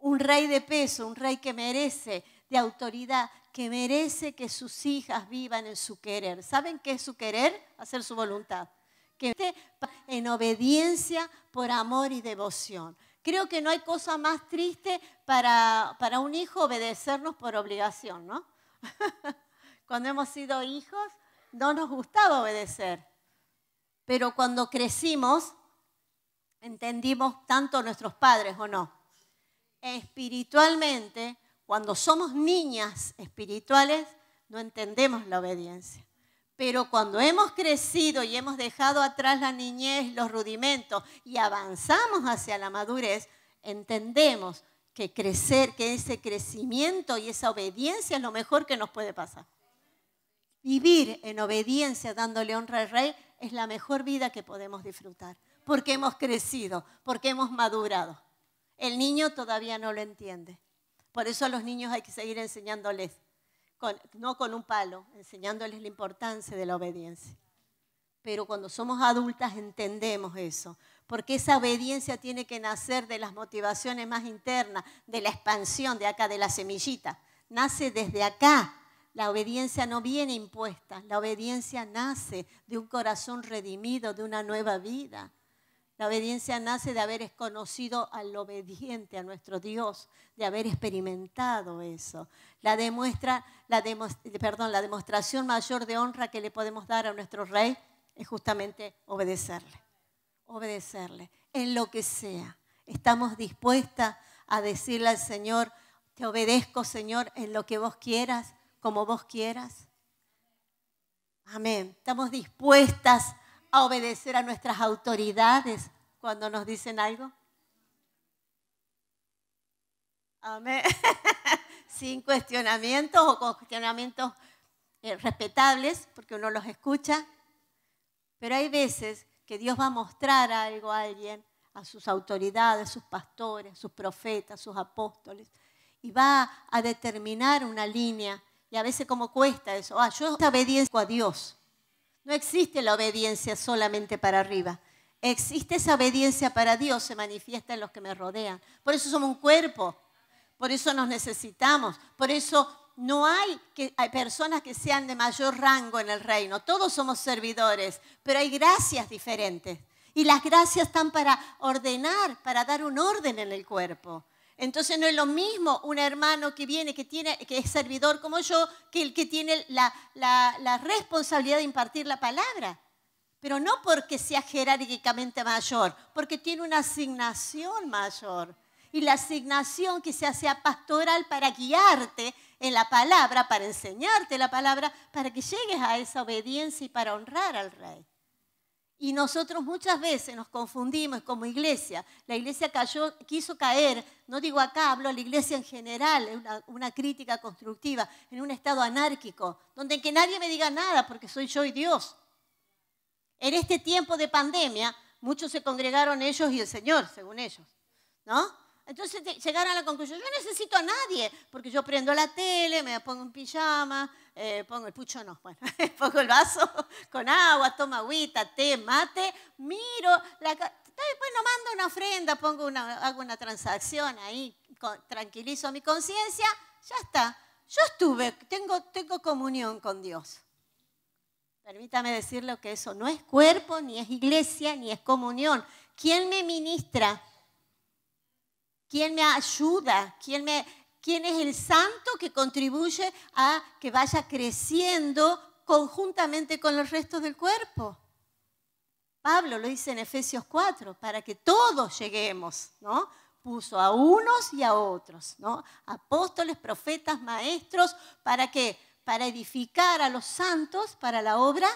un rey de peso, un rey que merece, de autoridad, que merece que sus hijas vivan en su querer. ¿Saben qué es su querer? Hacer su voluntad. Que esté en obediencia por amor y devoción. Creo que no hay cosa más triste para, para un hijo obedecernos por obligación, ¿no? cuando hemos sido hijos no nos gustaba obedecer, pero cuando crecimos entendimos tanto nuestros padres o no espiritualmente, cuando somos niñas espirituales, no entendemos la obediencia. Pero cuando hemos crecido y hemos dejado atrás la niñez, los rudimentos y avanzamos hacia la madurez, entendemos que crecer, que ese crecimiento y esa obediencia es lo mejor que nos puede pasar. Vivir en obediencia dándole honra al rey es la mejor vida que podemos disfrutar, porque hemos crecido, porque hemos madurado. El niño todavía no lo entiende. Por eso a los niños hay que seguir enseñándoles, no con un palo, enseñándoles la importancia de la obediencia. Pero cuando somos adultas entendemos eso, porque esa obediencia tiene que nacer de las motivaciones más internas, de la expansión de acá, de la semillita. Nace desde acá, la obediencia no viene impuesta, la obediencia nace de un corazón redimido, de una nueva vida. La obediencia nace de haber conocido al obediente, a nuestro Dios, de haber experimentado eso. La, demuestra, la, la demostración mayor de honra que le podemos dar a nuestro rey es justamente obedecerle. Obedecerle, en lo que sea. Estamos dispuestas a decirle al Señor, te obedezco Señor en lo que vos quieras, como vos quieras. Amén. Estamos dispuestas obedecer a nuestras autoridades cuando nos dicen algo? Amén. Sin cuestionamientos o con cuestionamientos eh, respetables, porque uno los escucha. Pero hay veces que Dios va a mostrar algo a alguien, a sus autoridades, sus pastores, sus profetas, sus apóstoles, y va a determinar una línea. Y a veces como cuesta eso, ah, yo obedezco a Dios, no existe la obediencia solamente para arriba. Existe esa obediencia para Dios, se manifiesta en los que me rodean. Por eso somos un cuerpo, por eso nos necesitamos, por eso no hay, que, hay personas que sean de mayor rango en el reino. Todos somos servidores, pero hay gracias diferentes. Y las gracias están para ordenar, para dar un orden en el cuerpo. Entonces no es lo mismo un hermano que viene, que, tiene, que es servidor como yo, que el que tiene la, responsabilidad de impartir la palabra. Pero no porque sea jerárquicamente mayor, porque tiene una asignación mayor. Y la asignación que se hace pastoral para guiarte en la palabra, para enseñarte la palabra, para que llegues a esa obediencia y para honrar al rey. Y nosotros muchas veces nos confundimos como iglesia. La iglesia cayó, quiso caer, no digo acá, hablo a la iglesia en general, una, una crítica constructiva, en un estado anárquico, donde que nadie me diga nada porque soy yo y Dios. En este tiempo de pandemia, muchos se congregaron ellos y el Señor, según ellos, ¿no? Entonces llegaron a la conclusión, yo necesito a nadie, porque yo prendo la tele, me pongo un pijama, eh, pongo el pucho, no, bueno, pongo el vaso con agua, tomo agüita, té, mate, miro, después no mando una ofrenda, pongo una, hago una transacción ahí, tranquilizo mi conciencia, ya está. Yo estuve, tengo, tengo comunión con Dios. Permítame decirle que eso no es cuerpo, ni es iglesia, ni es comunión. ¿Quién me ministra? ¿Quién me ayuda? ¿Quién, es el santo que contribuye a que vaya creciendo conjuntamente con los restos del cuerpo? Pablo lo dice en Efesios 4, para que todos lleguemos, ¿no? Puso a unos y a otros, ¿no? Apóstoles, profetas, maestros, ¿para qué? Para edificar a los santos para la obra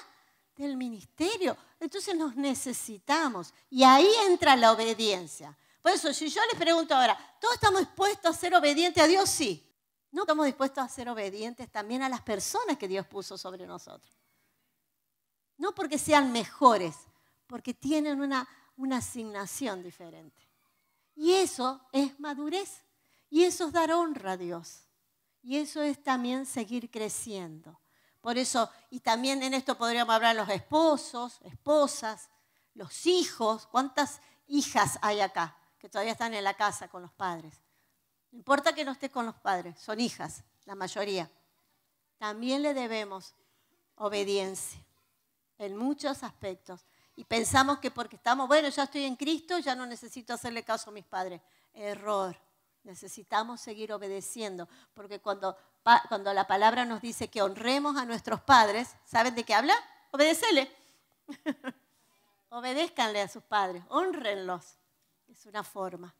del ministerio. Entonces nos necesitamos. Y ahí entra la obediencia. Por eso, si yo les pregunto ahora, ¿todos estamos dispuestos a ser obedientes a Dios? Sí. No estamos dispuestos a ser obedientes también a las personas que Dios puso sobre nosotros. No porque sean mejores, porque tienen una, asignación diferente. Y eso es madurez. Y eso es dar honra a Dios. Y eso es también seguir creciendo. Por eso, y también en esto podríamos hablar los esposos, esposas, los hijos. ¿Cuántas hijas hay acá? que todavía están en la casa con los padres. No importa que no estés con los padres, son hijas, la mayoría. También le debemos obediencia en muchos aspectos. Y pensamos que porque estamos, bueno, ya estoy en Cristo, ya no necesito hacerle caso a mis padres. Error. Necesitamos seguir obedeciendo, porque cuando, cuando la palabra nos dice que honremos a nuestros padres, ¿saben de qué habla? Obedecele. Obedézcanle a sus padres, honrenlos es una forma.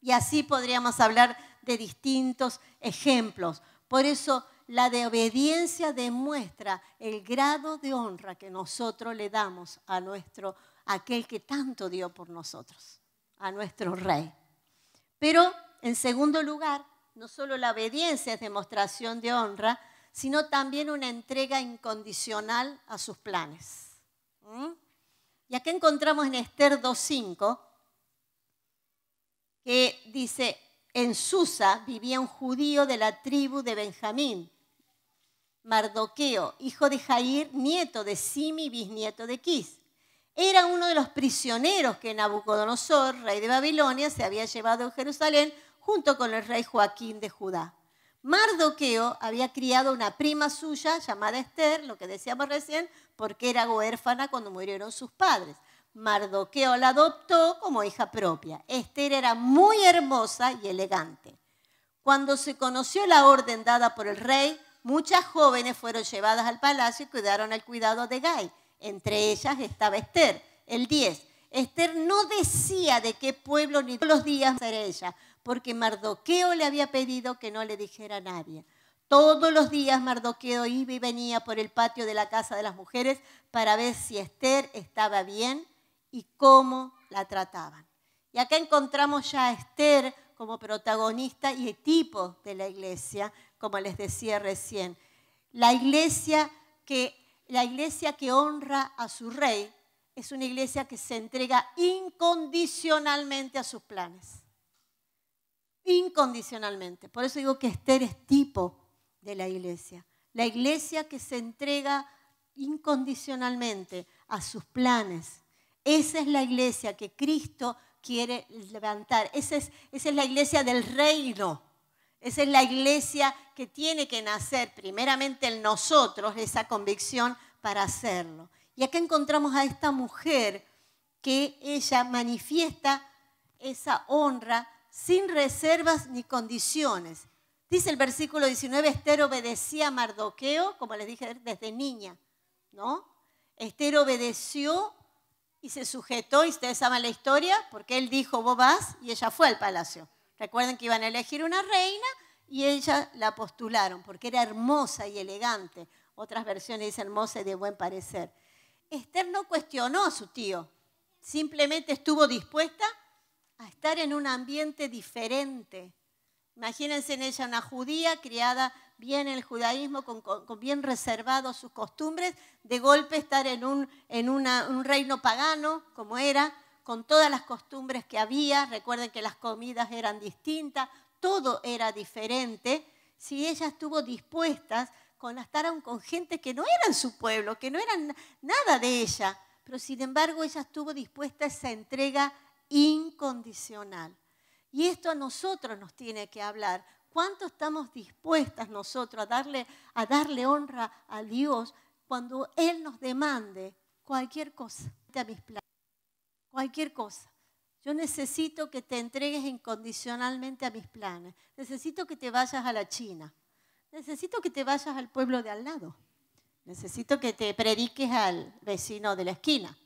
Y así podríamos hablar de distintos ejemplos. Por eso la de obediencia demuestra el grado de honra que nosotros le damos a nuestro aquel que tanto dio por nosotros, a nuestro rey. Pero en segundo lugar, no solo la obediencia es demostración de honra, sino también una entrega incondicional a sus planes. ¿Mm? Y aquí encontramos en Esther 2.5 que dice, en Susa vivía un judío de la tribu de Benjamín, Mardoqueo, hijo de Jair, nieto de Simi, bisnieto de Kis. Era uno de los prisioneros que Nabucodonosor, rey de Babilonia, se había llevado a Jerusalén junto con el rey Joaquín de Judá. Mardoqueo había criado una prima suya llamada Esther, lo que decíamos recién, porque era huérfana cuando murieron sus padres. Mardoqueo la adoptó como hija propia. Esther era muy hermosa y elegante. Cuando se conoció la orden dada por el rey, muchas jóvenes fueron llevadas al palacio y cuidaron el cuidado de Gai. Entre ellas estaba Esther, el 10. Esther no decía de qué pueblo ni todos los días era ella, porque Mardoqueo le había pedido que no le dijera a nadie. Todos los días Mardoqueo iba y venía por el patio de la casa de las mujeres para ver si Esther estaba bien y cómo la trataban. Y acá encontramos ya a Esther como protagonista y tipo de la iglesia, como les decía recién. La iglesia que, la iglesia que honra a su rey es una iglesia que se entrega incondicionalmente a sus planes. Incondicionalmente. Por eso digo que Esther es tipo de la iglesia. La iglesia que se entrega incondicionalmente a sus planes, esa es la iglesia que Cristo quiere levantar. Esa es, esa es la iglesia del reino. Esa es la iglesia que tiene que nacer primeramente en nosotros esa convicción para hacerlo. Y acá encontramos a esta mujer que ella manifiesta esa honra sin reservas ni condiciones. Dice el versículo 19, Esther obedecía a Mardoqueo, como les dije desde niña, ¿no? Esther obedeció y se sujetó, y ustedes saben la historia, porque él dijo, vos vas, y ella fue al palacio. Recuerden que iban a elegir una reina y ella la postularon, porque era hermosa y elegante. Otras versiones dicen hermosa y de buen parecer. Esther no cuestionó a su tío, simplemente estuvo dispuesta a estar en un ambiente diferente. Imagínense en ella una judía criada bien el judaísmo con, bien reservados sus costumbres, de golpe estar en, un, reino pagano, como era, con todas las costumbres que había, recuerden que las comidas eran distintas, todo era diferente, si ella estuvo dispuesta con estar aún con gente que no eran su pueblo, que no eran nada de ella, pero sin embargo ella estuvo dispuesta a esa entrega incondicional. Y esto a nosotros nos tiene que hablar. ¿Cuánto estamos dispuestas nosotros a darle, a darle honra a Dios cuando Él nos demande cualquier cosa? A mis planes, cualquier cosa. Yo necesito que te entregues incondicionalmente a mis planes. Necesito que te vayas a la China. Necesito que te vayas al pueblo de al lado. Necesito que te prediques al vecino de la esquina.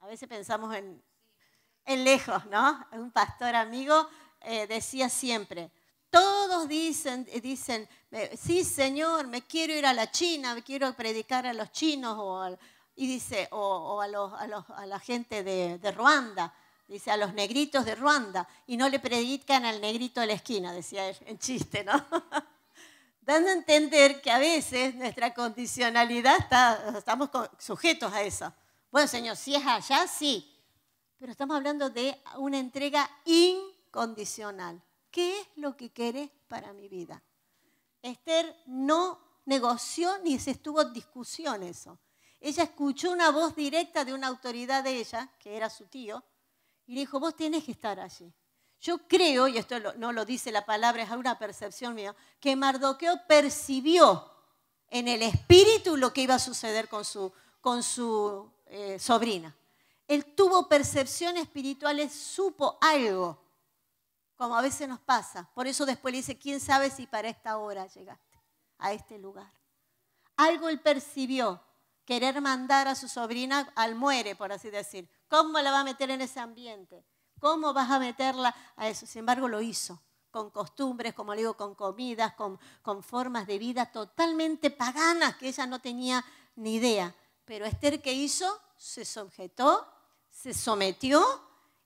A veces pensamos en, lejos, ¿no? Un pastor amigo eh, decía siempre, dicen, eh, sí Señor, me quiero ir a la China, me quiero predicar a los chinos o, y dice, o, a, la gente de, Ruanda, dice a los negritos de Ruanda, y no le predican al negrito de la esquina, decía él, en chiste, ¿no? Dando a entender que a veces nuestra condicionalidad está, estamos sujetos a eso. Bueno, Señor, si es allá, sí, pero estamos hablando de una entrega incondicional. ¿qué es lo que querés para mi vida? Esther no negoció ni se estuvo en discusión eso. Ella escuchó una voz directa de una autoridad de ella, que era su tío, y le dijo, vos tenés que estar allí. Yo creo, y esto no lo dice la palabra, es una percepción mía, que Mardoqueo percibió en el espíritu lo que iba a suceder con su, con su eh, sobrina. Él tuvo percepción espirituales, supo algo como a veces nos pasa. Por eso después le dice, ¿quién sabe si para esta hora llegaste a este lugar? Algo él percibió, querer mandar a su sobrina al muere, por así decir. ¿Cómo la va a meter en ese ambiente? ¿Cómo vas a meterla a eso? Sin embargo, lo hizo, con costumbres, como le digo, con comidas, con, formas de vida totalmente paganas que ella no tenía ni idea. Pero Esther, ¿qué hizo? Se sujetó, se sometió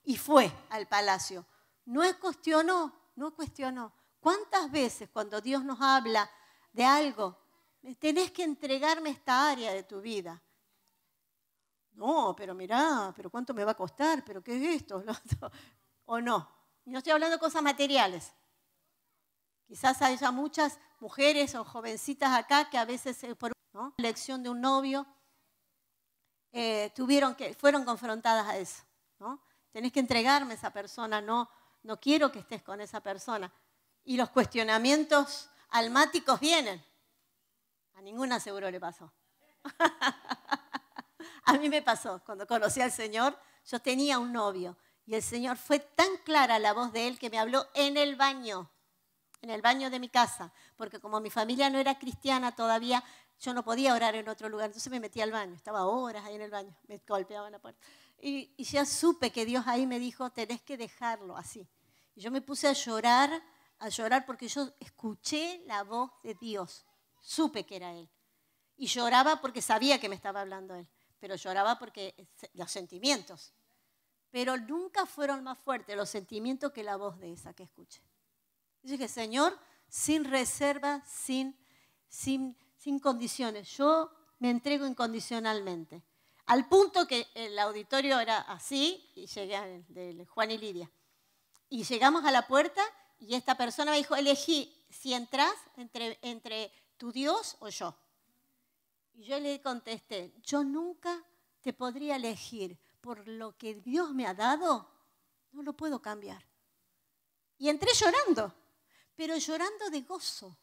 y fue al palacio no es cuestionó, no cuestionó. ¿Cuántas veces cuando Dios nos habla de algo, tenés que entregarme esta área de tu vida? No, pero mirá, pero cuánto me va a costar, pero qué es esto, o no. no estoy hablando de cosas materiales. Quizás haya muchas mujeres o jovencitas acá que a veces eh, por una elección de un novio eh, tuvieron que, fueron confrontadas a eso. Tenés que entregarme a esa persona, no no quiero que estés con esa persona. Y los cuestionamientos almáticos vienen. A ninguna seguro le pasó. A mí me pasó, cuando conocí al Señor, yo tenía un novio y el Señor fue tan clara la voz de Él que me habló en el baño, en el baño de mi casa, porque como mi familia no era cristiana todavía, yo no podía orar en otro lugar, entonces me metí al baño, estaba horas ahí en el baño, me golpeaban la puerta. Y, ya supe que Dios ahí me dijo, tenés que dejarlo así. Y yo me puse a llorar, a llorar porque yo escuché la voz de Dios, supe que era Él. Y lloraba porque sabía que me estaba hablando Él, pero lloraba porque eh, los sentimientos. Pero nunca fueron más fuertes los sentimientos que la voz de esa que escuché. Yo dije, Señor, sin reserva, sin, sin, sin condiciones, yo me entrego incondicionalmente al punto que el auditorio era así, y llegué de Juan y Lidia. Y llegamos a la puerta y esta persona me dijo, elegí si entras entre, entre tu Dios o yo. Y yo le contesté, yo nunca te podría elegir por lo que Dios me ha dado, no lo puedo cambiar. Y entré llorando, pero llorando de gozo.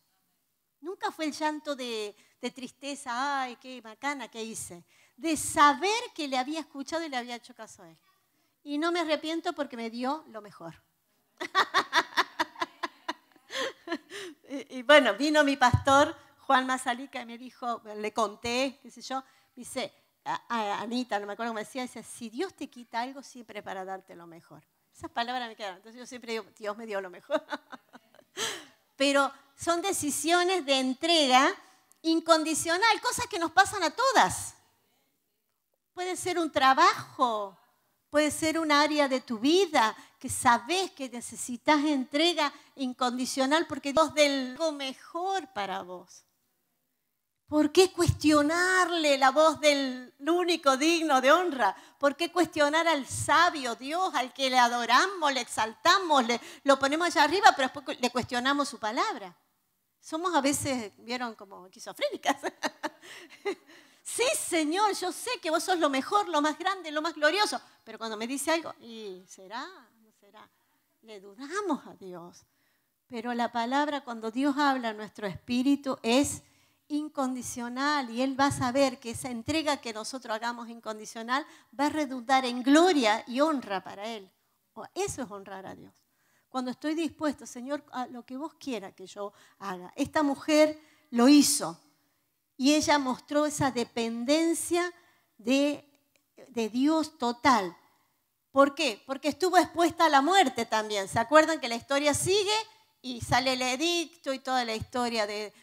Nunca fue el llanto de, de tristeza, ay, qué bacana que hice de saber que le había escuchado y le había hecho caso a él. Y no me arrepiento porque me dio lo mejor. y, bueno, vino mi pastor Juan Mazalica y me dijo, le conté, qué sé yo, dice, Anita, no me acuerdo cómo decía, dice, si Dios te quita algo, siempre para darte lo mejor. Esas palabras me quedaron. Entonces yo siempre digo, Dios me dio lo mejor. Pero son decisiones de entrega incondicional, cosas que nos pasan a todas. Puede ser un trabajo, puede ser un área de tu vida que sabes que necesitas entrega incondicional porque Dios del algo mejor para vos. ¿Por qué cuestionarle la voz del único digno de honra? ¿Por qué cuestionar al sabio Dios, al que le adoramos, le exaltamos, le, lo ponemos allá arriba, pero después le cuestionamos su palabra? Somos a veces, vieron, como esquizofrénicas. sí Señor, yo sé que vos sos lo mejor, lo más grande, lo más glorioso, pero cuando me dice algo, y será, no será, le dudamos a Dios. Pero la palabra cuando Dios habla a nuestro espíritu es incondicional y Él va a saber que esa entrega que nosotros hagamos incondicional va a redundar en gloria y honra para Él. Eso es honrar a Dios. Cuando estoy dispuesto, Señor, a lo que vos quieras que yo haga. Esta mujer lo hizo y ella mostró esa dependencia de, Dios total. ¿Por qué? Porque estuvo expuesta a la muerte también. ¿Se acuerdan que la historia sigue y sale el edicto y toda la historia de,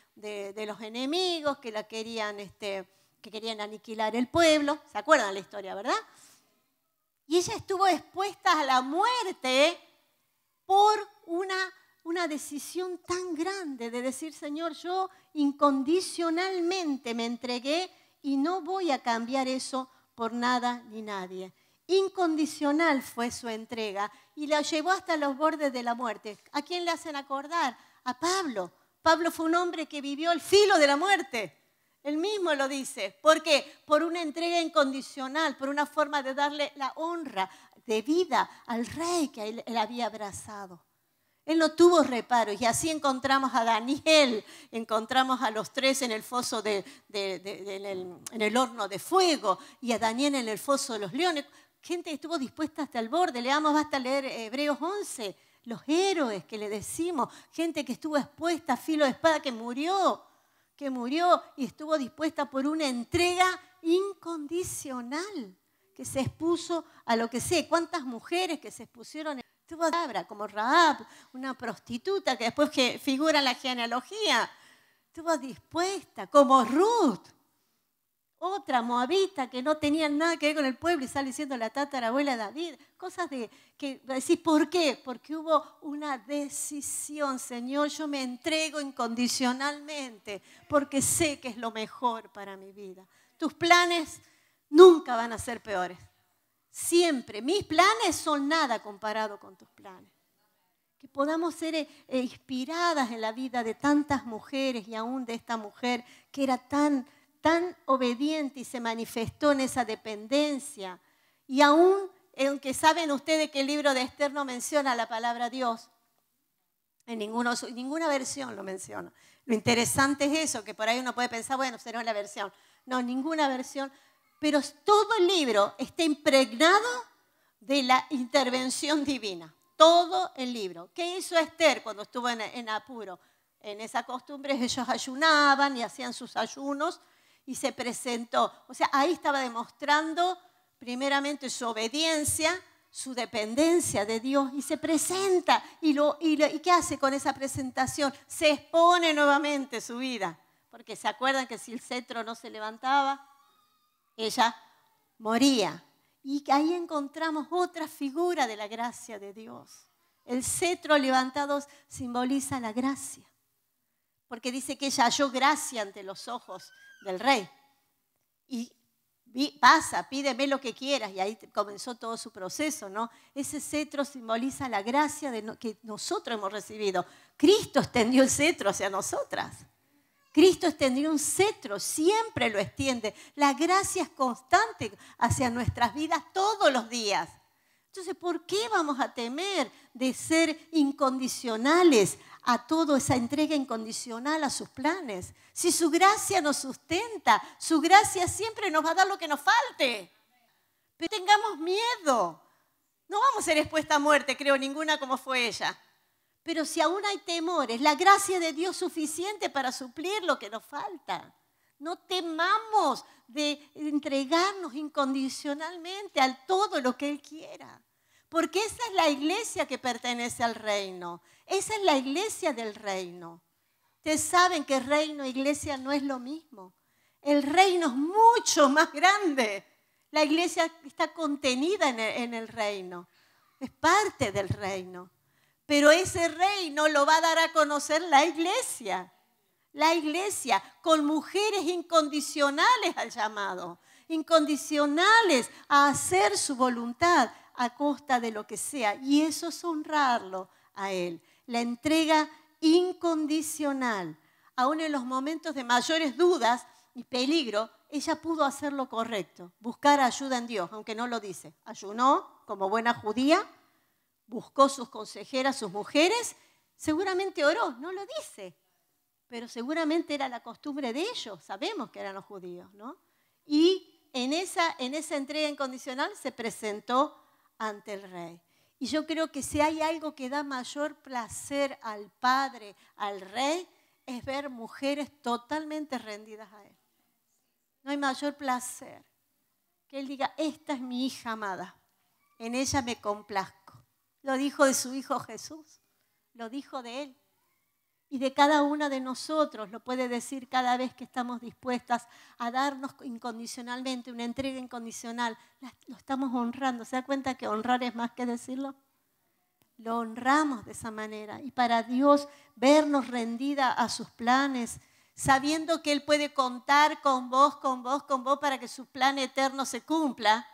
los enemigos que, la querían, este, que querían aniquilar el pueblo? ¿Se acuerdan la historia, verdad? Y ella estuvo expuesta a la muerte por una una decisión tan grande de decir, Señor, yo incondicionalmente me entregué y no voy a cambiar eso por nada ni nadie. Incondicional fue su entrega y la llevó hasta los bordes de la muerte. ¿A quién le hacen acordar? A Pablo. Pablo fue un hombre que vivió el filo de la muerte. Él mismo lo dice. ¿Por qué? Por una entrega incondicional, por una forma de darle la honra de vida al rey que él había abrazado. Él no tuvo reparos y así encontramos a Daniel, encontramos a los tres en el foso de, en, el, el horno de fuego y a Daniel en el foso de los leones. Gente que estuvo dispuesta hasta el borde, leamos, hasta leer Hebreos 11, los héroes que le decimos, gente que estuvo expuesta a filo de espada, que murió, que murió y estuvo dispuesta por una entrega incondicional, que se expuso a lo que sé. ¿Cuántas mujeres que se expusieron? En Tuvo palabra como Raab, una prostituta que después que figura en la genealogía. tuvo dispuesta, como Ruth, otra moabita que no tenía nada que ver con el pueblo y sale siendo la tatarabuela de David. Cosas de que decís, ¿por qué? Porque hubo una decisión, Señor, yo me entrego incondicionalmente porque sé que es lo mejor para mi vida. Tus planes nunca van a ser peores. Siempre. Mis planes son nada comparado con tus planes. Que podamos ser eh, eh, inspiradas en la vida de tantas mujeres y aún de esta mujer que era tan, tan obediente y se manifestó en esa dependencia. Y aún, aunque saben ustedes que el libro de Esther no menciona la palabra Dios, en ninguna versión lo menciona. Lo interesante es eso, que por ahí uno puede pensar, bueno, será la versión. No, ninguna versión pero todo el libro está impregnado de la intervención divina. Todo el libro. ¿Qué hizo Esther cuando estuvo en, apuro? En esa costumbre ellos ayunaban y hacían sus ayunos y se presentó. O sea, ahí estaba demostrando primeramente su obediencia, su dependencia de Dios y se presenta. y, ¿Y qué hace con esa presentación? Se expone nuevamente su vida. Porque se acuerdan que si el cetro no se levantaba, ella moría. Y ahí encontramos otra figura de la gracia de Dios. El cetro levantado simboliza la gracia, porque dice que ella halló gracia ante los ojos del rey. Y pasa, pídeme lo que quieras. Y ahí comenzó todo su proceso, ¿no? Ese cetro simboliza la gracia de que nosotros hemos recibido. Cristo extendió el cetro hacia nosotras. Cristo extendió un cetro, siempre lo extiende. La gracia es constante hacia nuestras vidas todos los días. Entonces, ¿por qué vamos a temer de ser incondicionales a toda esa entrega incondicional a sus planes? Si su gracia nos sustenta, su gracia siempre nos va a dar lo que nos falte. Pero tengamos miedo. No vamos a ser expuesta a muerte, creo, ninguna como fue ella. Pero si aún hay temores, la gracia de Dios es suficiente para suplir lo que nos falta. No temamos de entregarnos incondicionalmente a todo lo que Él quiera. Porque esa es la iglesia que pertenece al reino. Esa es la iglesia del reino. Ustedes saben que reino e iglesia no es lo mismo. El reino es mucho más grande. La iglesia está contenida en el reino. Es parte del reino. Pero ese rey no lo va a dar a conocer la iglesia. La iglesia con mujeres incondicionales al llamado, incondicionales a hacer su voluntad a costa de lo que sea. Y eso es honrarlo a Él. La entrega incondicional. Aún en los momentos de mayores dudas y peligro, ella pudo hacer lo correcto, buscar ayuda en Dios, aunque no lo dice. Ayunó como buena judía, buscó sus consejeras, sus mujeres, seguramente oró, no lo dice, pero seguramente era la costumbre de ellos, sabemos que eran los judíos, ¿no? Y en esa, entrega incondicional se presentó ante el rey. Y yo creo que si hay algo que da mayor placer al Padre, al Rey, es ver mujeres totalmente rendidas a Él. No hay mayor placer que Él diga, esta es mi hija amada, en ella me complazco lo dijo de su Hijo Jesús, lo dijo de Él. Y de cada uno de nosotros lo puede decir cada vez que estamos dispuestas a darnos incondicionalmente, una entrega incondicional. Lo estamos honrando. ¿Se da cuenta que honrar es más que decirlo? Lo honramos de esa manera. Y para Dios vernos rendida a sus planes, sabiendo que Él puede contar con vos, con vos, con vos para que su plan eterno se cumpla.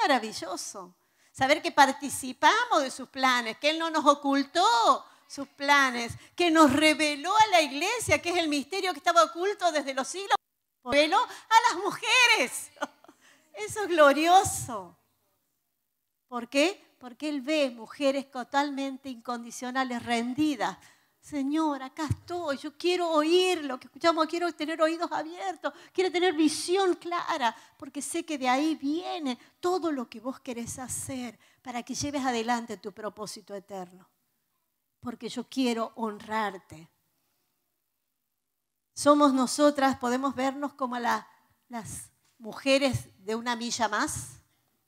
Maravilloso saber que participamos de sus planes, que Él no nos ocultó sus planes, que nos reveló a la iglesia, que es el misterio que estaba oculto desde los siglos, reveló a las mujeres. Eso es glorioso. ¿Por qué? Porque Él ve mujeres totalmente incondicionales, rendidas Señor, acá estoy, yo quiero oír lo que escuchamos, quiero tener oídos abiertos, quiero tener visión clara, porque sé que de ahí viene todo lo que vos querés hacer para que lleves adelante tu propósito eterno, porque yo quiero honrarte. Somos nosotras, podemos vernos como las mujeres de una milla más,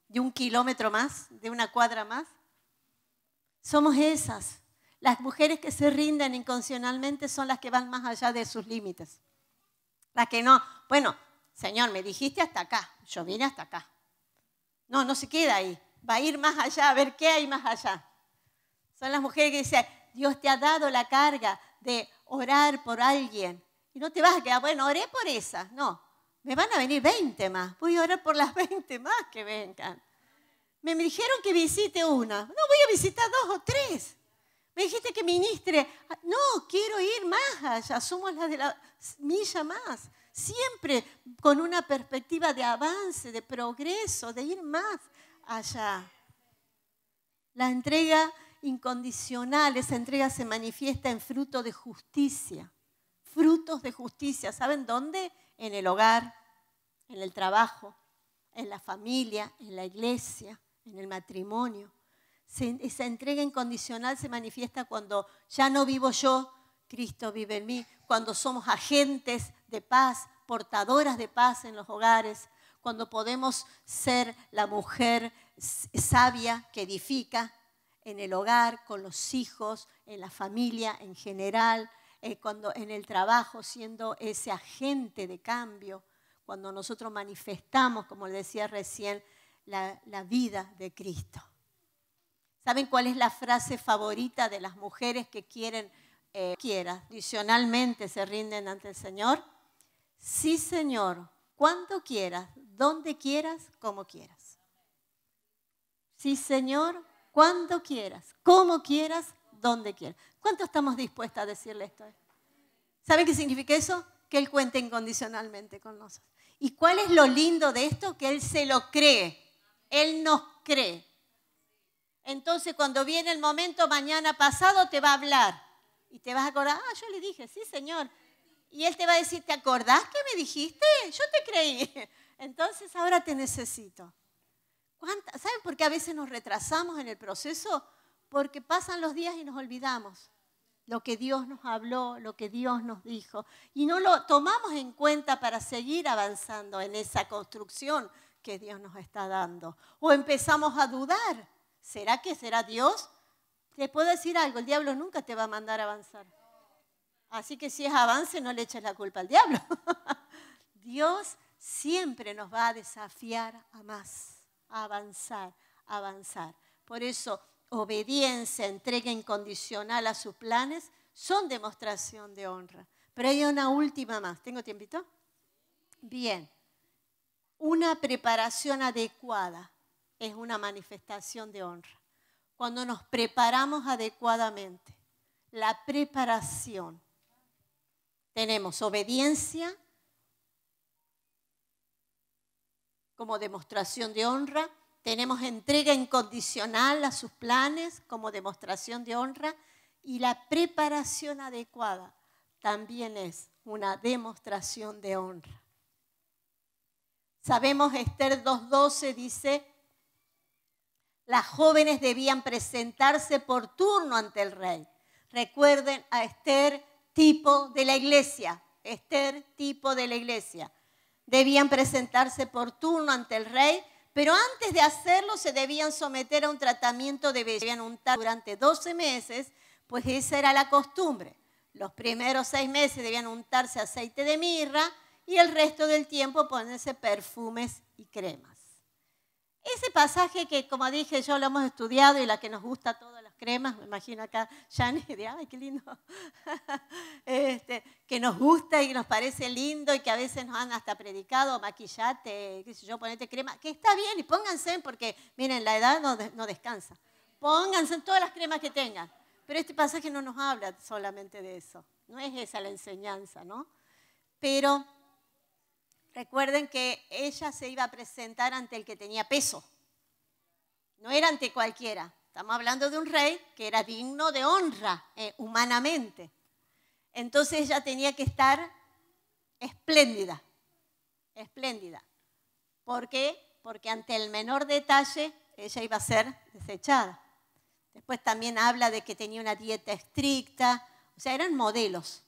de un kilómetro más, de una cuadra más. Somos esas las mujeres que se rinden incondicionalmente son las que van más allá de sus límites. Las que no, bueno, Señor, me dijiste hasta acá, yo vine hasta acá. No, no se queda ahí, va a ir más allá, a ver qué hay más allá. Son las mujeres que dicen, Dios te ha dado la carga de orar por alguien. Y no te vas a quedar, bueno, oré por esa. No, me van a venir 20 más. Voy a orar por las 20 más que vengan. Me dijeron que visite una. No, voy a visitar dos o tres. Me dijiste que ministre. Ah, no, quiero ir más allá. Somos las de la milla más. Siempre con una perspectiva de avance, de progreso, de ir más allá. La entrega incondicional, esa entrega se manifiesta en fruto de justicia. Frutos de justicia. ¿Saben dónde? En el hogar, en el trabajo, en la familia, en la iglesia, en el matrimonio esa entrega incondicional se manifiesta cuando ya no vivo yo, Cristo vive en mí, cuando somos agentes de paz, portadoras de paz en los hogares, cuando podemos ser la mujer sabia que edifica en el hogar, con los hijos, en la familia en general, eh, cuando en el trabajo siendo ese agente de cambio, cuando nosotros manifestamos, como le decía recién, la vida de Cristo. ¿Saben cuál es la frase favorita de las mujeres que quieren, eh, quiera, adicionalmente se rinden ante el Señor? Sí, Señor, cuando quieras, donde quieras, como quieras. Sí, Señor, cuando quieras, como quieras, donde quieras. ¿Cuánto estamos dispuestas a decirle esto? ¿Saben qué significa eso? Que Él cuente incondicionalmente con nosotros. ¿Y cuál es lo lindo de esto? Que Él se lo cree. Él nos cree. Entonces cuando viene el momento, mañana pasado, te va a hablar. Y te vas a acordar, ah, yo le dije, sí, Señor. Y Él te va a decir, ¿te acordás que me dijiste? Yo te creí. Entonces ahora te necesito. ¿Saben por qué a veces nos retrasamos en el proceso? Porque pasan los días y nos olvidamos lo que Dios nos habló, lo que Dios nos dijo. Y no lo tomamos en cuenta para seguir avanzando en esa construcción que Dios nos está dando. O empezamos a dudar. ¿Será que será Dios? Te puedo decir algo, el diablo nunca te va a mandar a avanzar. Así que si es avance, no le eches la culpa al diablo. Dios siempre nos va a desafiar a más, a avanzar, a avanzar. Por eso, obediencia, entrega incondicional a sus planes son demostración de honra. Pero hay una última más. ¿Tengo tiempito? Bien. Una preparación adecuada es una manifestación de honra. Cuando nos preparamos adecuadamente, la preparación, tenemos obediencia como demostración de honra, tenemos entrega incondicional a sus planes como demostración de honra y la preparación adecuada también es una demostración de honra. Sabemos, Esther 2.12 dice, las jóvenes debían presentarse por turno ante el rey. Recuerden a Esther, tipo de la iglesia. Esther, tipo de la iglesia. Debían presentarse por turno ante el rey, pero antes de hacerlo se debían someter a un tratamiento de belleza. Debían untar durante 12 meses, pues esa era la costumbre. Los primeros seis meses debían untarse aceite de mirra y el resto del tiempo ponerse perfumes y cremas. Ese pasaje que, como dije, yo lo hemos estudiado y la que nos gusta todas las cremas, me imagino acá, Jane, de ay, qué lindo, este, que nos gusta y nos parece lindo y que a veces nos han hasta predicado, maquillate, qué sé yo, ponete crema, que está bien y pónganse porque, miren, la edad no, no descansa. Pónganse en todas las cremas que tengan. Pero este pasaje no nos habla solamente de eso, no es esa la enseñanza, ¿no? Pero Recuerden que ella se iba a presentar ante el que tenía peso, no era ante cualquiera. Estamos hablando de un rey que era digno de honra eh, humanamente. Entonces ella tenía que estar espléndida, espléndida. ¿Por qué? Porque ante el menor detalle ella iba a ser desechada. Después también habla de que tenía una dieta estricta, o sea, eran modelos.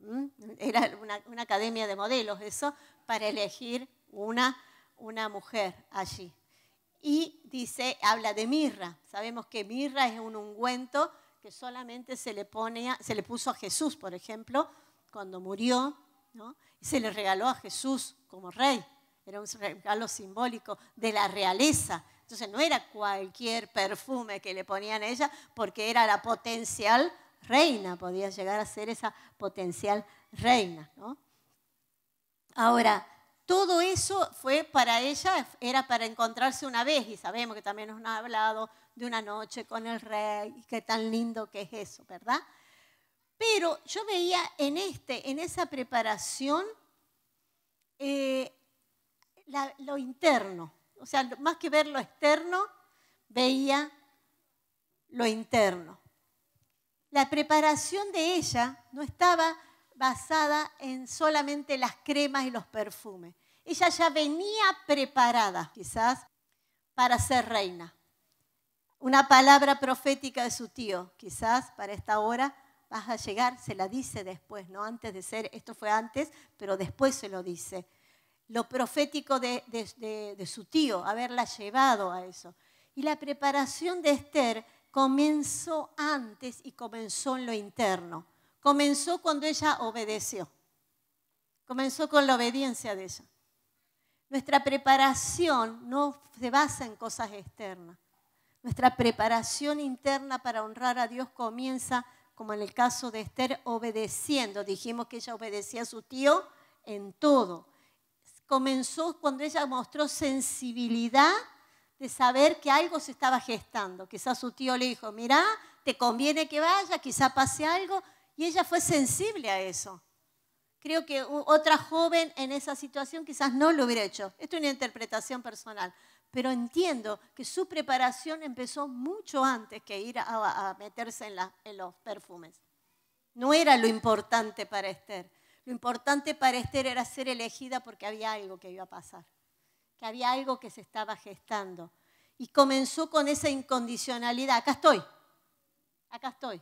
¿Mm? Era una, academia de modelos eso, para elegir una, mujer allí. Y dice, habla de mirra. Sabemos que mirra es un ungüento que solamente se le, pone, se le puso a Jesús, por ejemplo, cuando murió, ¿no? se le regaló a Jesús como rey. Era un regalo simbólico de la realeza. Entonces no era cualquier perfume que le ponían a ella, porque era la potencial reina, podía llegar a ser esa potencial reina. ¿no? Ahora, todo eso fue para ella, era para encontrarse una vez, y sabemos que también nos ha hablado de una noche con el rey, qué tan lindo que es eso, ¿verdad? Pero yo veía en este, en esa preparación, eh, lo interno, o sea, más que ver lo externo, veía lo interno. La preparación de ella no estaba basada en solamente las cremas y los perfumes. Ella ya venía preparada, quizás, para ser reina. Una palabra profética de su tío, quizás para esta hora vas a llegar, se la dice después, no antes de ser, esto fue antes, pero después se lo dice. Lo profético de, su tío, haberla llevado a eso. Y la preparación de Esther comenzó antes y comenzó en lo interno comenzó cuando ella obedeció. Comenzó con la obediencia de ella. Nuestra preparación no se basa en cosas externas. Nuestra preparación interna para honrar a Dios comienza, como en el caso de Esther, obedeciendo. Dijimos que ella obedecía a su tío en todo. Comenzó cuando ella mostró sensibilidad de saber que algo se estaba gestando. Quizás su tío le dijo, mira, te conviene que vaya, quizá pase algo y ella fue sensible a eso. Creo que otra joven en esa situación quizás no lo hubiera hecho. Esto es una interpretación personal. Pero entiendo que su preparación empezó mucho antes que ir a, meterse en los perfumes. No era lo importante para Esther. Lo importante para Esther era ser elegida porque había algo que iba a pasar, que había algo que se estaba gestando. Y comenzó con esa incondicionalidad. Acá estoy, acá estoy.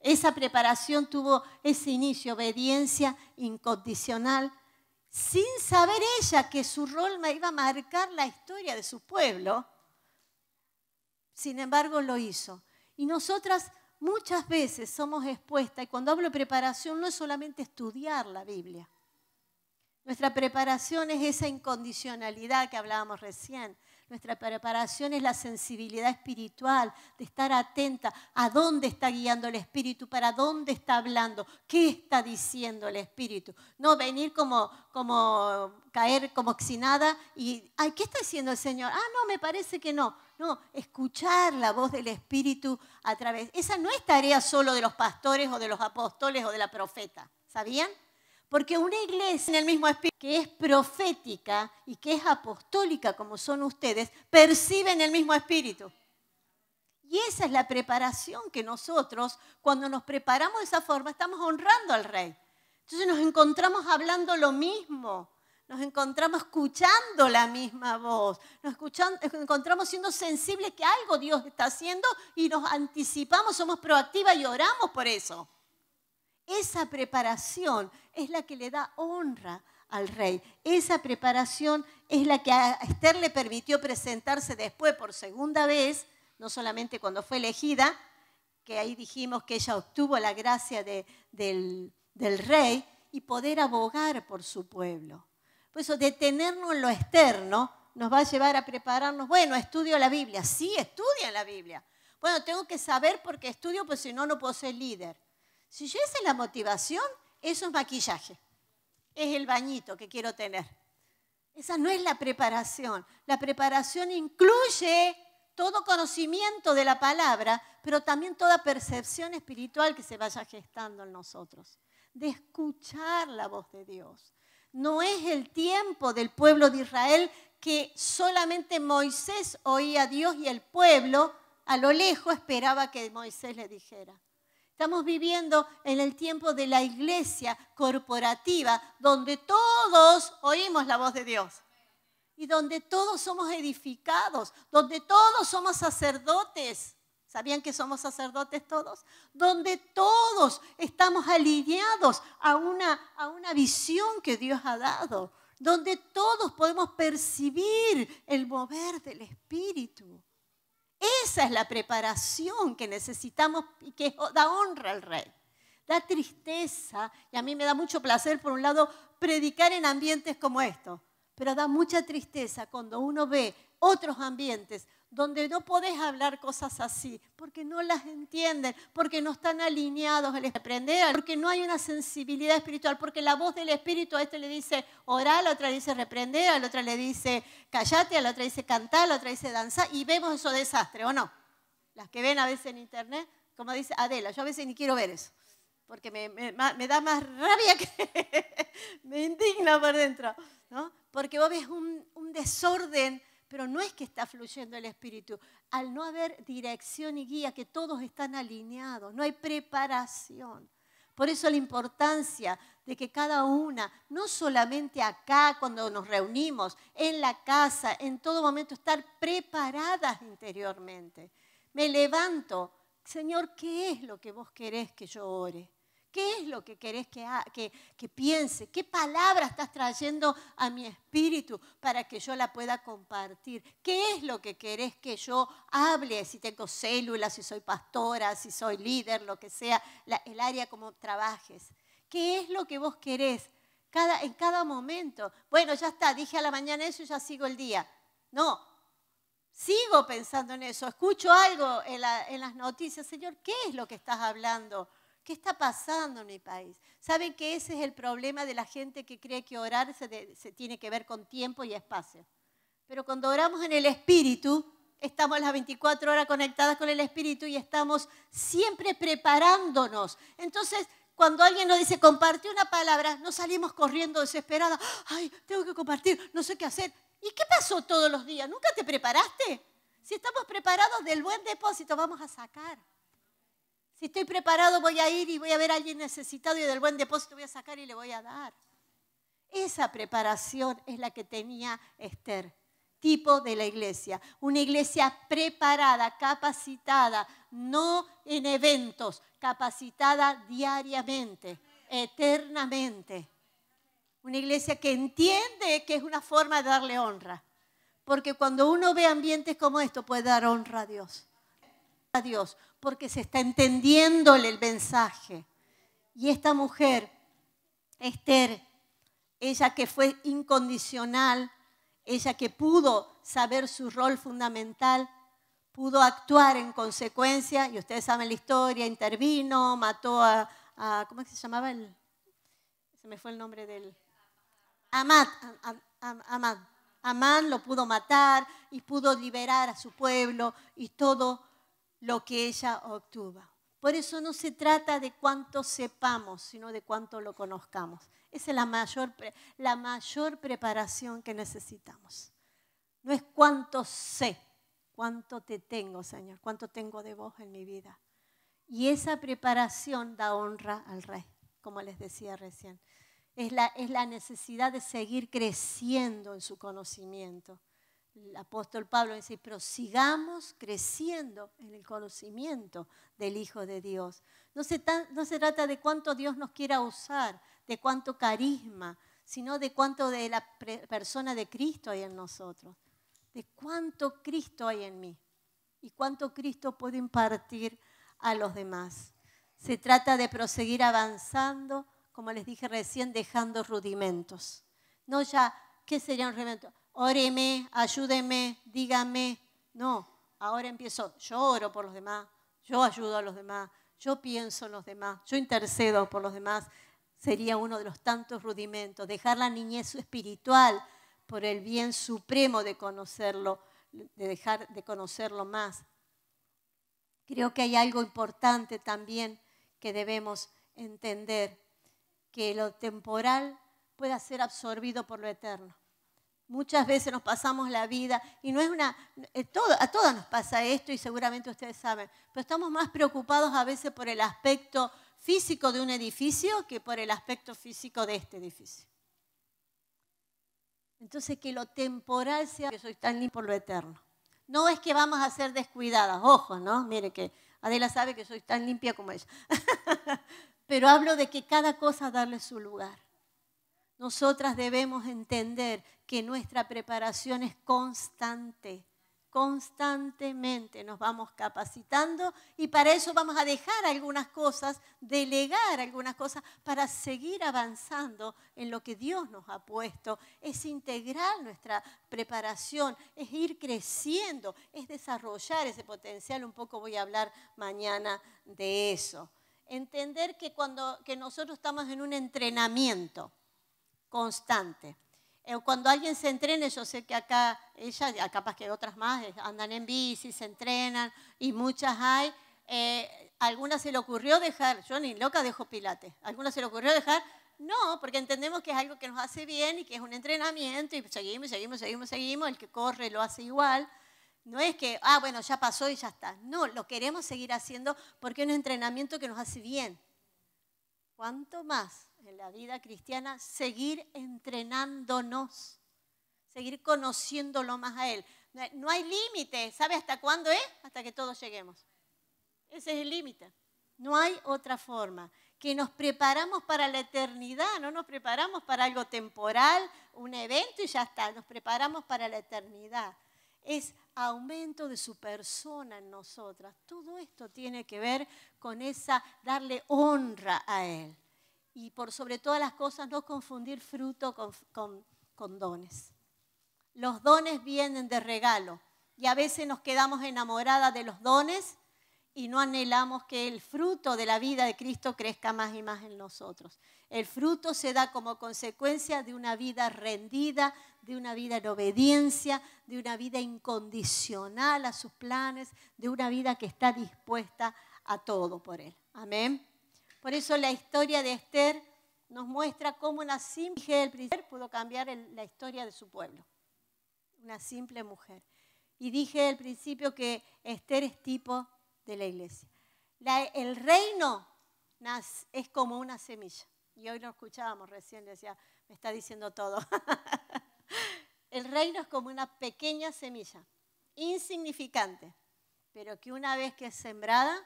Esa preparación tuvo ese inicio, obediencia incondicional, sin saber ella que su rol iba a marcar la historia de su pueblo. Sin embargo, lo hizo. Y nosotras muchas veces somos expuestas, y cuando hablo de preparación no es solamente estudiar la Biblia. Nuestra preparación es esa incondicionalidad que hablábamos recién, nuestra preparación es la sensibilidad espiritual, de estar atenta a dónde está guiando el Espíritu, para dónde está hablando, qué está diciendo el Espíritu. No venir como, como caer como oxinada y, ay, ¿qué está diciendo el Señor? Ah, no, me parece que no. No, escuchar la voz del Espíritu a través. Esa no es tarea solo de los pastores o de los apóstoles o de la profeta. ¿Sabían? Porque una iglesia en el mismo espíritu que es profética y que es apostólica como son ustedes, perciben el mismo espíritu. Y esa es la preparación que nosotros, cuando nos preparamos de esa forma, estamos honrando al rey. Entonces nos encontramos hablando lo mismo, nos encontramos escuchando la misma voz, nos, nos encontramos siendo sensibles que algo Dios está haciendo y nos anticipamos, somos proactivas y oramos por eso. Esa preparación es la que le da honra al rey. Esa preparación es la que a Esther le permitió presentarse después por segunda vez, no solamente cuando fue elegida, que ahí dijimos que ella obtuvo la gracia del, rey y poder abogar por su pueblo. Por eso detenernos en lo externo nos va a llevar a prepararnos, bueno, estudio la Biblia, sí, estudia la Biblia. Bueno, tengo que saber por qué estudio, pues si no, no puedo ser líder. Si yo esa es la motivación, eso es maquillaje. Es el bañito que quiero tener. Esa no es la preparación. La preparación incluye todo conocimiento de la palabra, pero también toda percepción espiritual que se vaya gestando en nosotros. De escuchar la voz de Dios. No es el tiempo del pueblo de Israel que solamente Moisés oía a Dios y el pueblo a lo lejos esperaba que Moisés le dijera. Estamos viviendo en el tiempo de la iglesia corporativa, donde todos oímos la voz de Dios y donde todos somos edificados, donde todos somos sacerdotes. ¿Sabían que somos sacerdotes todos? Donde todos estamos alineados a una, a una visión que Dios ha dado, donde todos podemos percibir el mover del Espíritu. Esa es la preparación que necesitamos y que da honra al rey. Da tristeza, y a mí me da mucho placer, por un lado, predicar en ambientes como estos, pero da mucha tristeza cuando uno ve otros ambientes donde no podés hablar cosas así, porque no las entienden, porque no están alineados al aprender, porque no hay una sensibilidad espiritual, porque la voz del espíritu a este le dice orar, a la otra le dice reprender, a la otra le dice callate, a la otra le dice cantar, a la otra le dice danzar, y vemos eso desastre ¿o no? Las que ven a veces en internet, como dice Adela, yo a veces ni quiero ver eso, porque me, da más rabia que me indigna por dentro, ¿no? Porque vos ves un, un desorden pero no es que está fluyendo el Espíritu. Al no haber dirección y guía, que todos están alineados, no hay preparación. Por eso la importancia de que cada una, no solamente acá cuando nos reunimos, en la casa, en todo momento, estar preparadas interiormente. Me levanto, Señor, ¿qué es lo que vos querés que yo ore? ¿Qué es lo que querés que, piense? ¿Qué palabra estás trayendo a mi espíritu para que yo la pueda compartir? ¿Qué es lo que querés que yo hable? Si tengo células, si soy pastora, si soy líder, lo que sea, el área como trabajes. ¿Qué es lo que vos querés cada, en cada momento? Bueno, ya está, dije a la mañana eso y ya sigo el día. No, sigo pensando en eso. Escucho algo en, en las noticias, Señor, ¿qué es lo que estás hablando? ¿Qué está pasando en mi país? ¿Saben que ese es el problema de la gente que cree que orar se, tiene que ver con tiempo y espacio? Pero cuando oramos en el Espíritu, estamos las 24 horas conectadas con el Espíritu y estamos siempre preparándonos. Entonces, cuando alguien nos dice, comparte una palabra, no salimos corriendo desesperada, ay, tengo que compartir, no sé qué hacer. ¿Y qué pasó todos los días? ¿Nunca te preparaste? Si estamos preparados del buen depósito, vamos a sacar. Si estoy preparado, voy a ir y voy a ver a alguien necesitado y del buen depósito voy a sacar y le voy a dar. Esa preparación es la que tenía Esther, tipo de la iglesia. Una iglesia preparada, capacitada, no en eventos, capacitada diariamente, eternamente. Una iglesia que entiende que es una forma de darle honra. Porque cuando uno ve ambientes como esto, puede dar honra a Dios. A Dios porque se está entendiéndole el mensaje. Y esta mujer, Esther, ella que fue incondicional, ella que pudo saber su rol fundamental, pudo actuar en consecuencia, y ustedes saben la historia, intervino, mató a, a ¿cómo se llamaba? El, se me fue el nombre del... Amad, Amad. Amán lo pudo matar y pudo liberar a su pueblo y todo lo que ella obtuvo. Por eso no se trata de cuánto sepamos, sino de cuánto lo conozcamos. Esa es la mayor, preparación que necesitamos. No es cuánto sé, cuánto te tengo, Señor, cuánto tengo de vos en mi vida. Y esa preparación da honra al rey, como les decía recién. es la necesidad de seguir creciendo en su conocimiento el apóstol Pablo dice, pero sigamos creciendo en el conocimiento del Hijo de Dios. No se, no se trata de cuánto Dios nos quiera usar, de cuánto carisma, sino de cuánto de la persona de Cristo hay en nosotros, de cuánto Cristo hay en mí y cuánto Cristo puede impartir a los demás. Se trata de proseguir avanzando, como les dije recién, dejando rudimentos. No ya, ¿qué serían rudimentos? óreme, ayúdeme, dígame. No, ahora empiezo, yo oro por los demás, yo ayudo a los demás, yo pienso en los demás, yo intercedo por los demás. Sería uno de los tantos rudimentos, dejar la niñez espiritual por el bien supremo de conocerlo, de dejar de conocerlo más. Creo que hay algo importante también que debemos entender, que lo temporal pueda ser absorbido por lo eterno. Muchas veces nos pasamos la vida y no es una... Eh, a todas nos pasa esto y seguramente ustedes saben, pero estamos más preocupados a veces por el aspecto físico de un edificio que por el aspecto físico de este edificio. Entonces que lo temporal sea que soy tan limpio por lo eterno. No es que vamos a ser descuidadas, ojo, ¿no? Mire que Adela sabe que soy tan limpia como ella. Pero hablo de que cada cosa darle su lugar. Nosotras debemos entender que nuestra preparación es constante. Constantemente nos vamos capacitando y para eso vamos a dejar algunas cosas, delegar algunas cosas para seguir avanzando en lo que Dios nos ha puesto. Es integrar nuestra preparación, es ir creciendo, es desarrollar ese potencial. Un poco voy a hablar mañana de eso. Entender que cuando que nosotros estamos en un entrenamiento, constante. Eh, cuando alguien se entrene, yo sé que acá, ella, capaz que otras más, eh, andan en bici, se entrenan y muchas hay. Eh, algunas se le ocurrió dejar, yo ni loca dejo pilates, algunas se le ocurrió dejar, no, porque entendemos que es algo que nos hace bien y que es un entrenamiento y seguimos, seguimos, seguimos, seguimos, el que corre lo hace igual. No es que, ah, bueno, ya pasó y ya está. No, lo queremos seguir haciendo porque es un entrenamiento que nos hace bien. ¿Cuánto más? en la vida cristiana seguir entrenándonos, seguir conociéndolo más a Él. No hay límite, ¿sabe hasta cuándo es? Hasta que todos lleguemos. Ese es el límite. No hay otra forma. Que nos preparamos para la eternidad, no nos preparamos para algo temporal, un evento y ya está, nos preparamos para la eternidad. Es aumento de su persona en nosotras. Todo esto tiene que ver con esa, darle honra a Él y por sobre todas las cosas no confundir fruto con, dones. Los dones vienen de regalo y a veces nos quedamos enamoradas de los dones y no anhelamos que el fruto de la vida de Cristo crezca más y más en nosotros. El fruto se da como consecuencia de una vida rendida, de una vida en obediencia, de una vida incondicional a sus planes, de una vida que está dispuesta a todo por Él. Amén. Por eso la historia de Esther nos muestra cómo una simple mujer pudo cambiar la historia de su pueblo. Una simple mujer. Y dije al principio que Esther es tipo de la iglesia. el reino es como una semilla. Y hoy lo escuchábamos recién, decía, me está diciendo todo. el reino es como una pequeña semilla, insignificante, pero que una vez que es sembrada,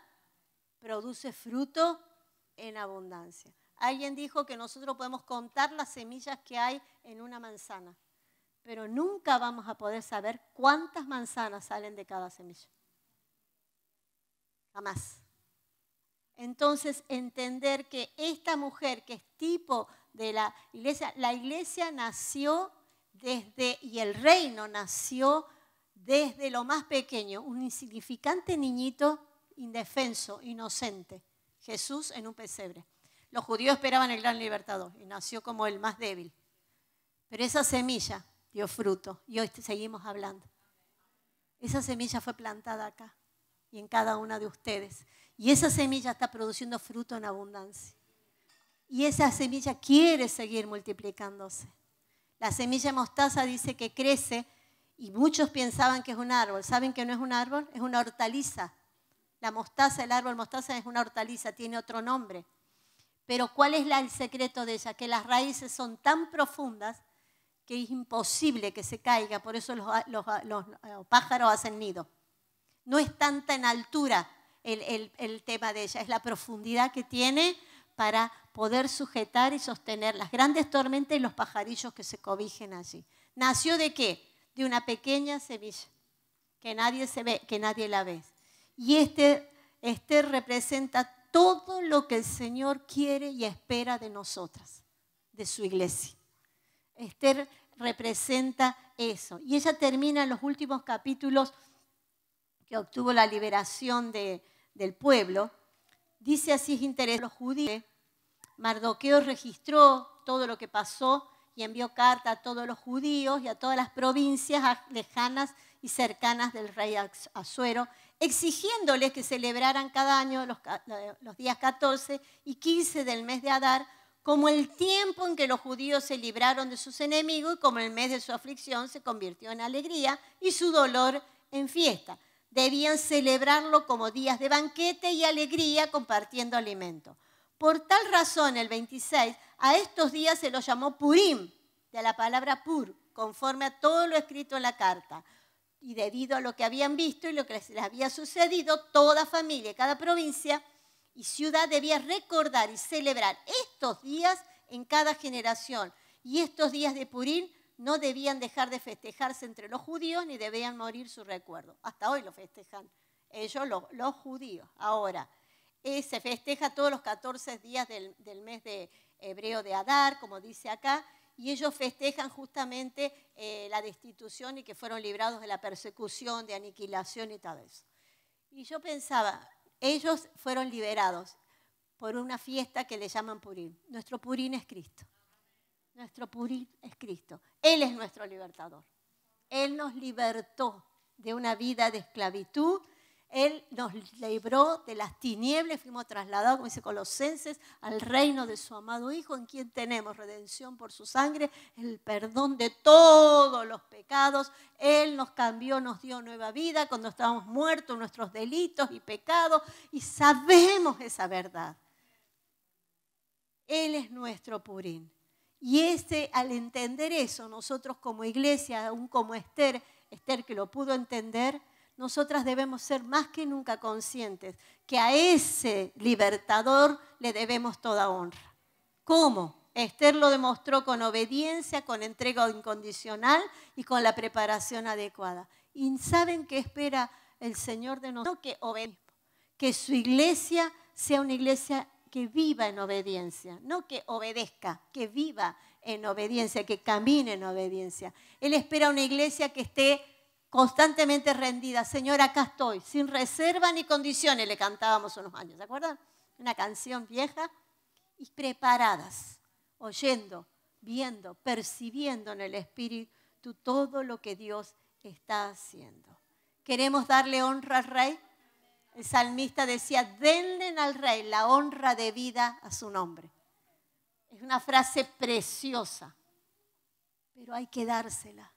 produce fruto en abundancia. Alguien dijo que nosotros podemos contar las semillas que hay en una manzana, pero nunca vamos a poder saber cuántas manzanas salen de cada semilla. Jamás. Entonces, entender que esta mujer, que es tipo de la iglesia, la iglesia nació desde, y el reino nació desde lo más pequeño, un insignificante niñito indefenso, inocente Jesús en un pesebre. Los judíos esperaban el gran libertador y nació como el más débil. Pero esa semilla dio fruto y hoy seguimos hablando. Esa semilla fue plantada acá y en cada una de ustedes. Y esa semilla está produciendo fruto en abundancia. Y esa semilla quiere seguir multiplicándose. La semilla mostaza dice que crece y muchos pensaban que es un árbol. ¿Saben que no es un árbol? Es una hortaliza la mostaza, el árbol mostaza es una hortaliza, tiene otro nombre. Pero ¿cuál es el secreto de ella? Que las raíces son tan profundas que es imposible que se caiga, por eso los, pájaros hacen nido. No es tanta en altura el, tema de ella, es la profundidad que tiene para poder sujetar y sostener las grandes tormentas y los pajarillos que se cobijen allí. ¿Nació de qué? De una pequeña semilla, que nadie, se ve, que nadie la ve. Y este, este, representa todo lo que el Señor quiere y espera de nosotras, de su iglesia. Esther representa eso. Y ella termina en los últimos capítulos que obtuvo la liberación del pueblo. Dice así, es interesante, los judíos, Mardoqueo registró todo lo que pasó y envió carta a todos los judíos y a todas las provincias lejanas y cercanas del rey Azuero, exigiéndoles que celebraran cada año los, días 14 y 15 del mes de Adar como el tiempo en que los judíos se libraron de sus enemigos y como el mes de su aflicción se convirtió en alegría y su dolor en fiesta. Debían celebrarlo como días de banquete y alegría compartiendo alimento. Por tal razón, el 26, a estos días se los llamó Purim, de la palabra pur, conforme a todo lo escrito en la carta y debido a lo que habían visto y lo que les había sucedido, toda familia, cada provincia y ciudad debía recordar y celebrar estos días en cada generación. Y estos días de Purim no debían dejar de festejarse entre los judíos ni debían morir su recuerdo. Hasta hoy lo festejan ellos, los, judíos. Ahora, eh, se festeja todos los 14 días del, del mes de hebreo de Adar, como dice acá, y ellos festejan justamente eh, la destitución y que fueron librados de la persecución, de aniquilación y todo eso. Y yo pensaba, ellos fueron liberados por una fiesta que le llaman Purín. Nuestro Purín es Cristo. Nuestro Purín es Cristo. Él es nuestro libertador. Él nos libertó de una vida de esclavitud él nos libró de las tinieblas, fuimos trasladados, como dice Colosenses, al reino de su amado Hijo, en quien tenemos redención por su sangre, el perdón de todos los pecados. Él nos cambió, nos dio nueva vida cuando estábamos muertos, nuestros delitos y pecados, y sabemos esa verdad. Él es nuestro purín. Y este, al entender eso, nosotros como iglesia, aún como Esther, Esther que lo pudo entender, nosotras debemos ser más que nunca conscientes que a ese libertador le debemos toda honra. ¿Cómo? Esther lo demostró con obediencia, con entrega incondicional y con la preparación adecuada. ¿Y saben qué espera el Señor de nosotros? Que que su iglesia sea una iglesia que viva en obediencia, no que obedezca, que viva en obediencia, que camine en obediencia. Él espera una iglesia que esté constantemente rendida. Señor, acá estoy, sin reserva ni condiciones, le cantábamos unos años, ¿De acuerdo? Una canción vieja y preparadas, oyendo, viendo, percibiendo en el Espíritu todo lo que Dios está haciendo. ¿Queremos darle honra al Rey? El salmista decía, denle al Rey la honra de vida a su nombre. Es una frase preciosa, pero hay que dársela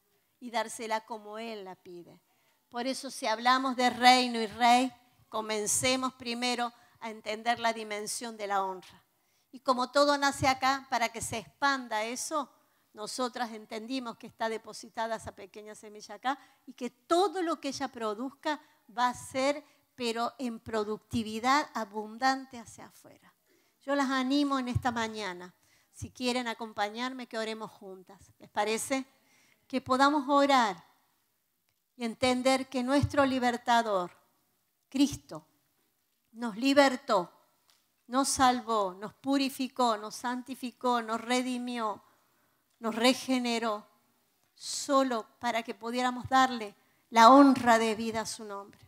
y dársela como Él la pide. Por eso si hablamos de reino y rey, comencemos primero a entender la dimensión de la honra. Y como todo nace acá, para que se expanda eso, nosotras entendimos que está depositada esa pequeña semilla acá y que todo lo que ella produzca va a ser, pero en productividad abundante hacia afuera. Yo las animo en esta mañana, si quieren acompañarme, que oremos juntas. ¿Les parece? que podamos orar y entender que nuestro libertador, Cristo, nos libertó, nos salvó, nos purificó, nos santificó, nos redimió, nos regeneró, solo para que pudiéramos darle la honra de vida a su nombre.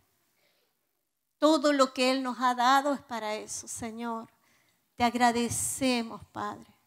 Todo lo que Él nos ha dado es para eso, Señor. Te agradecemos, Padre.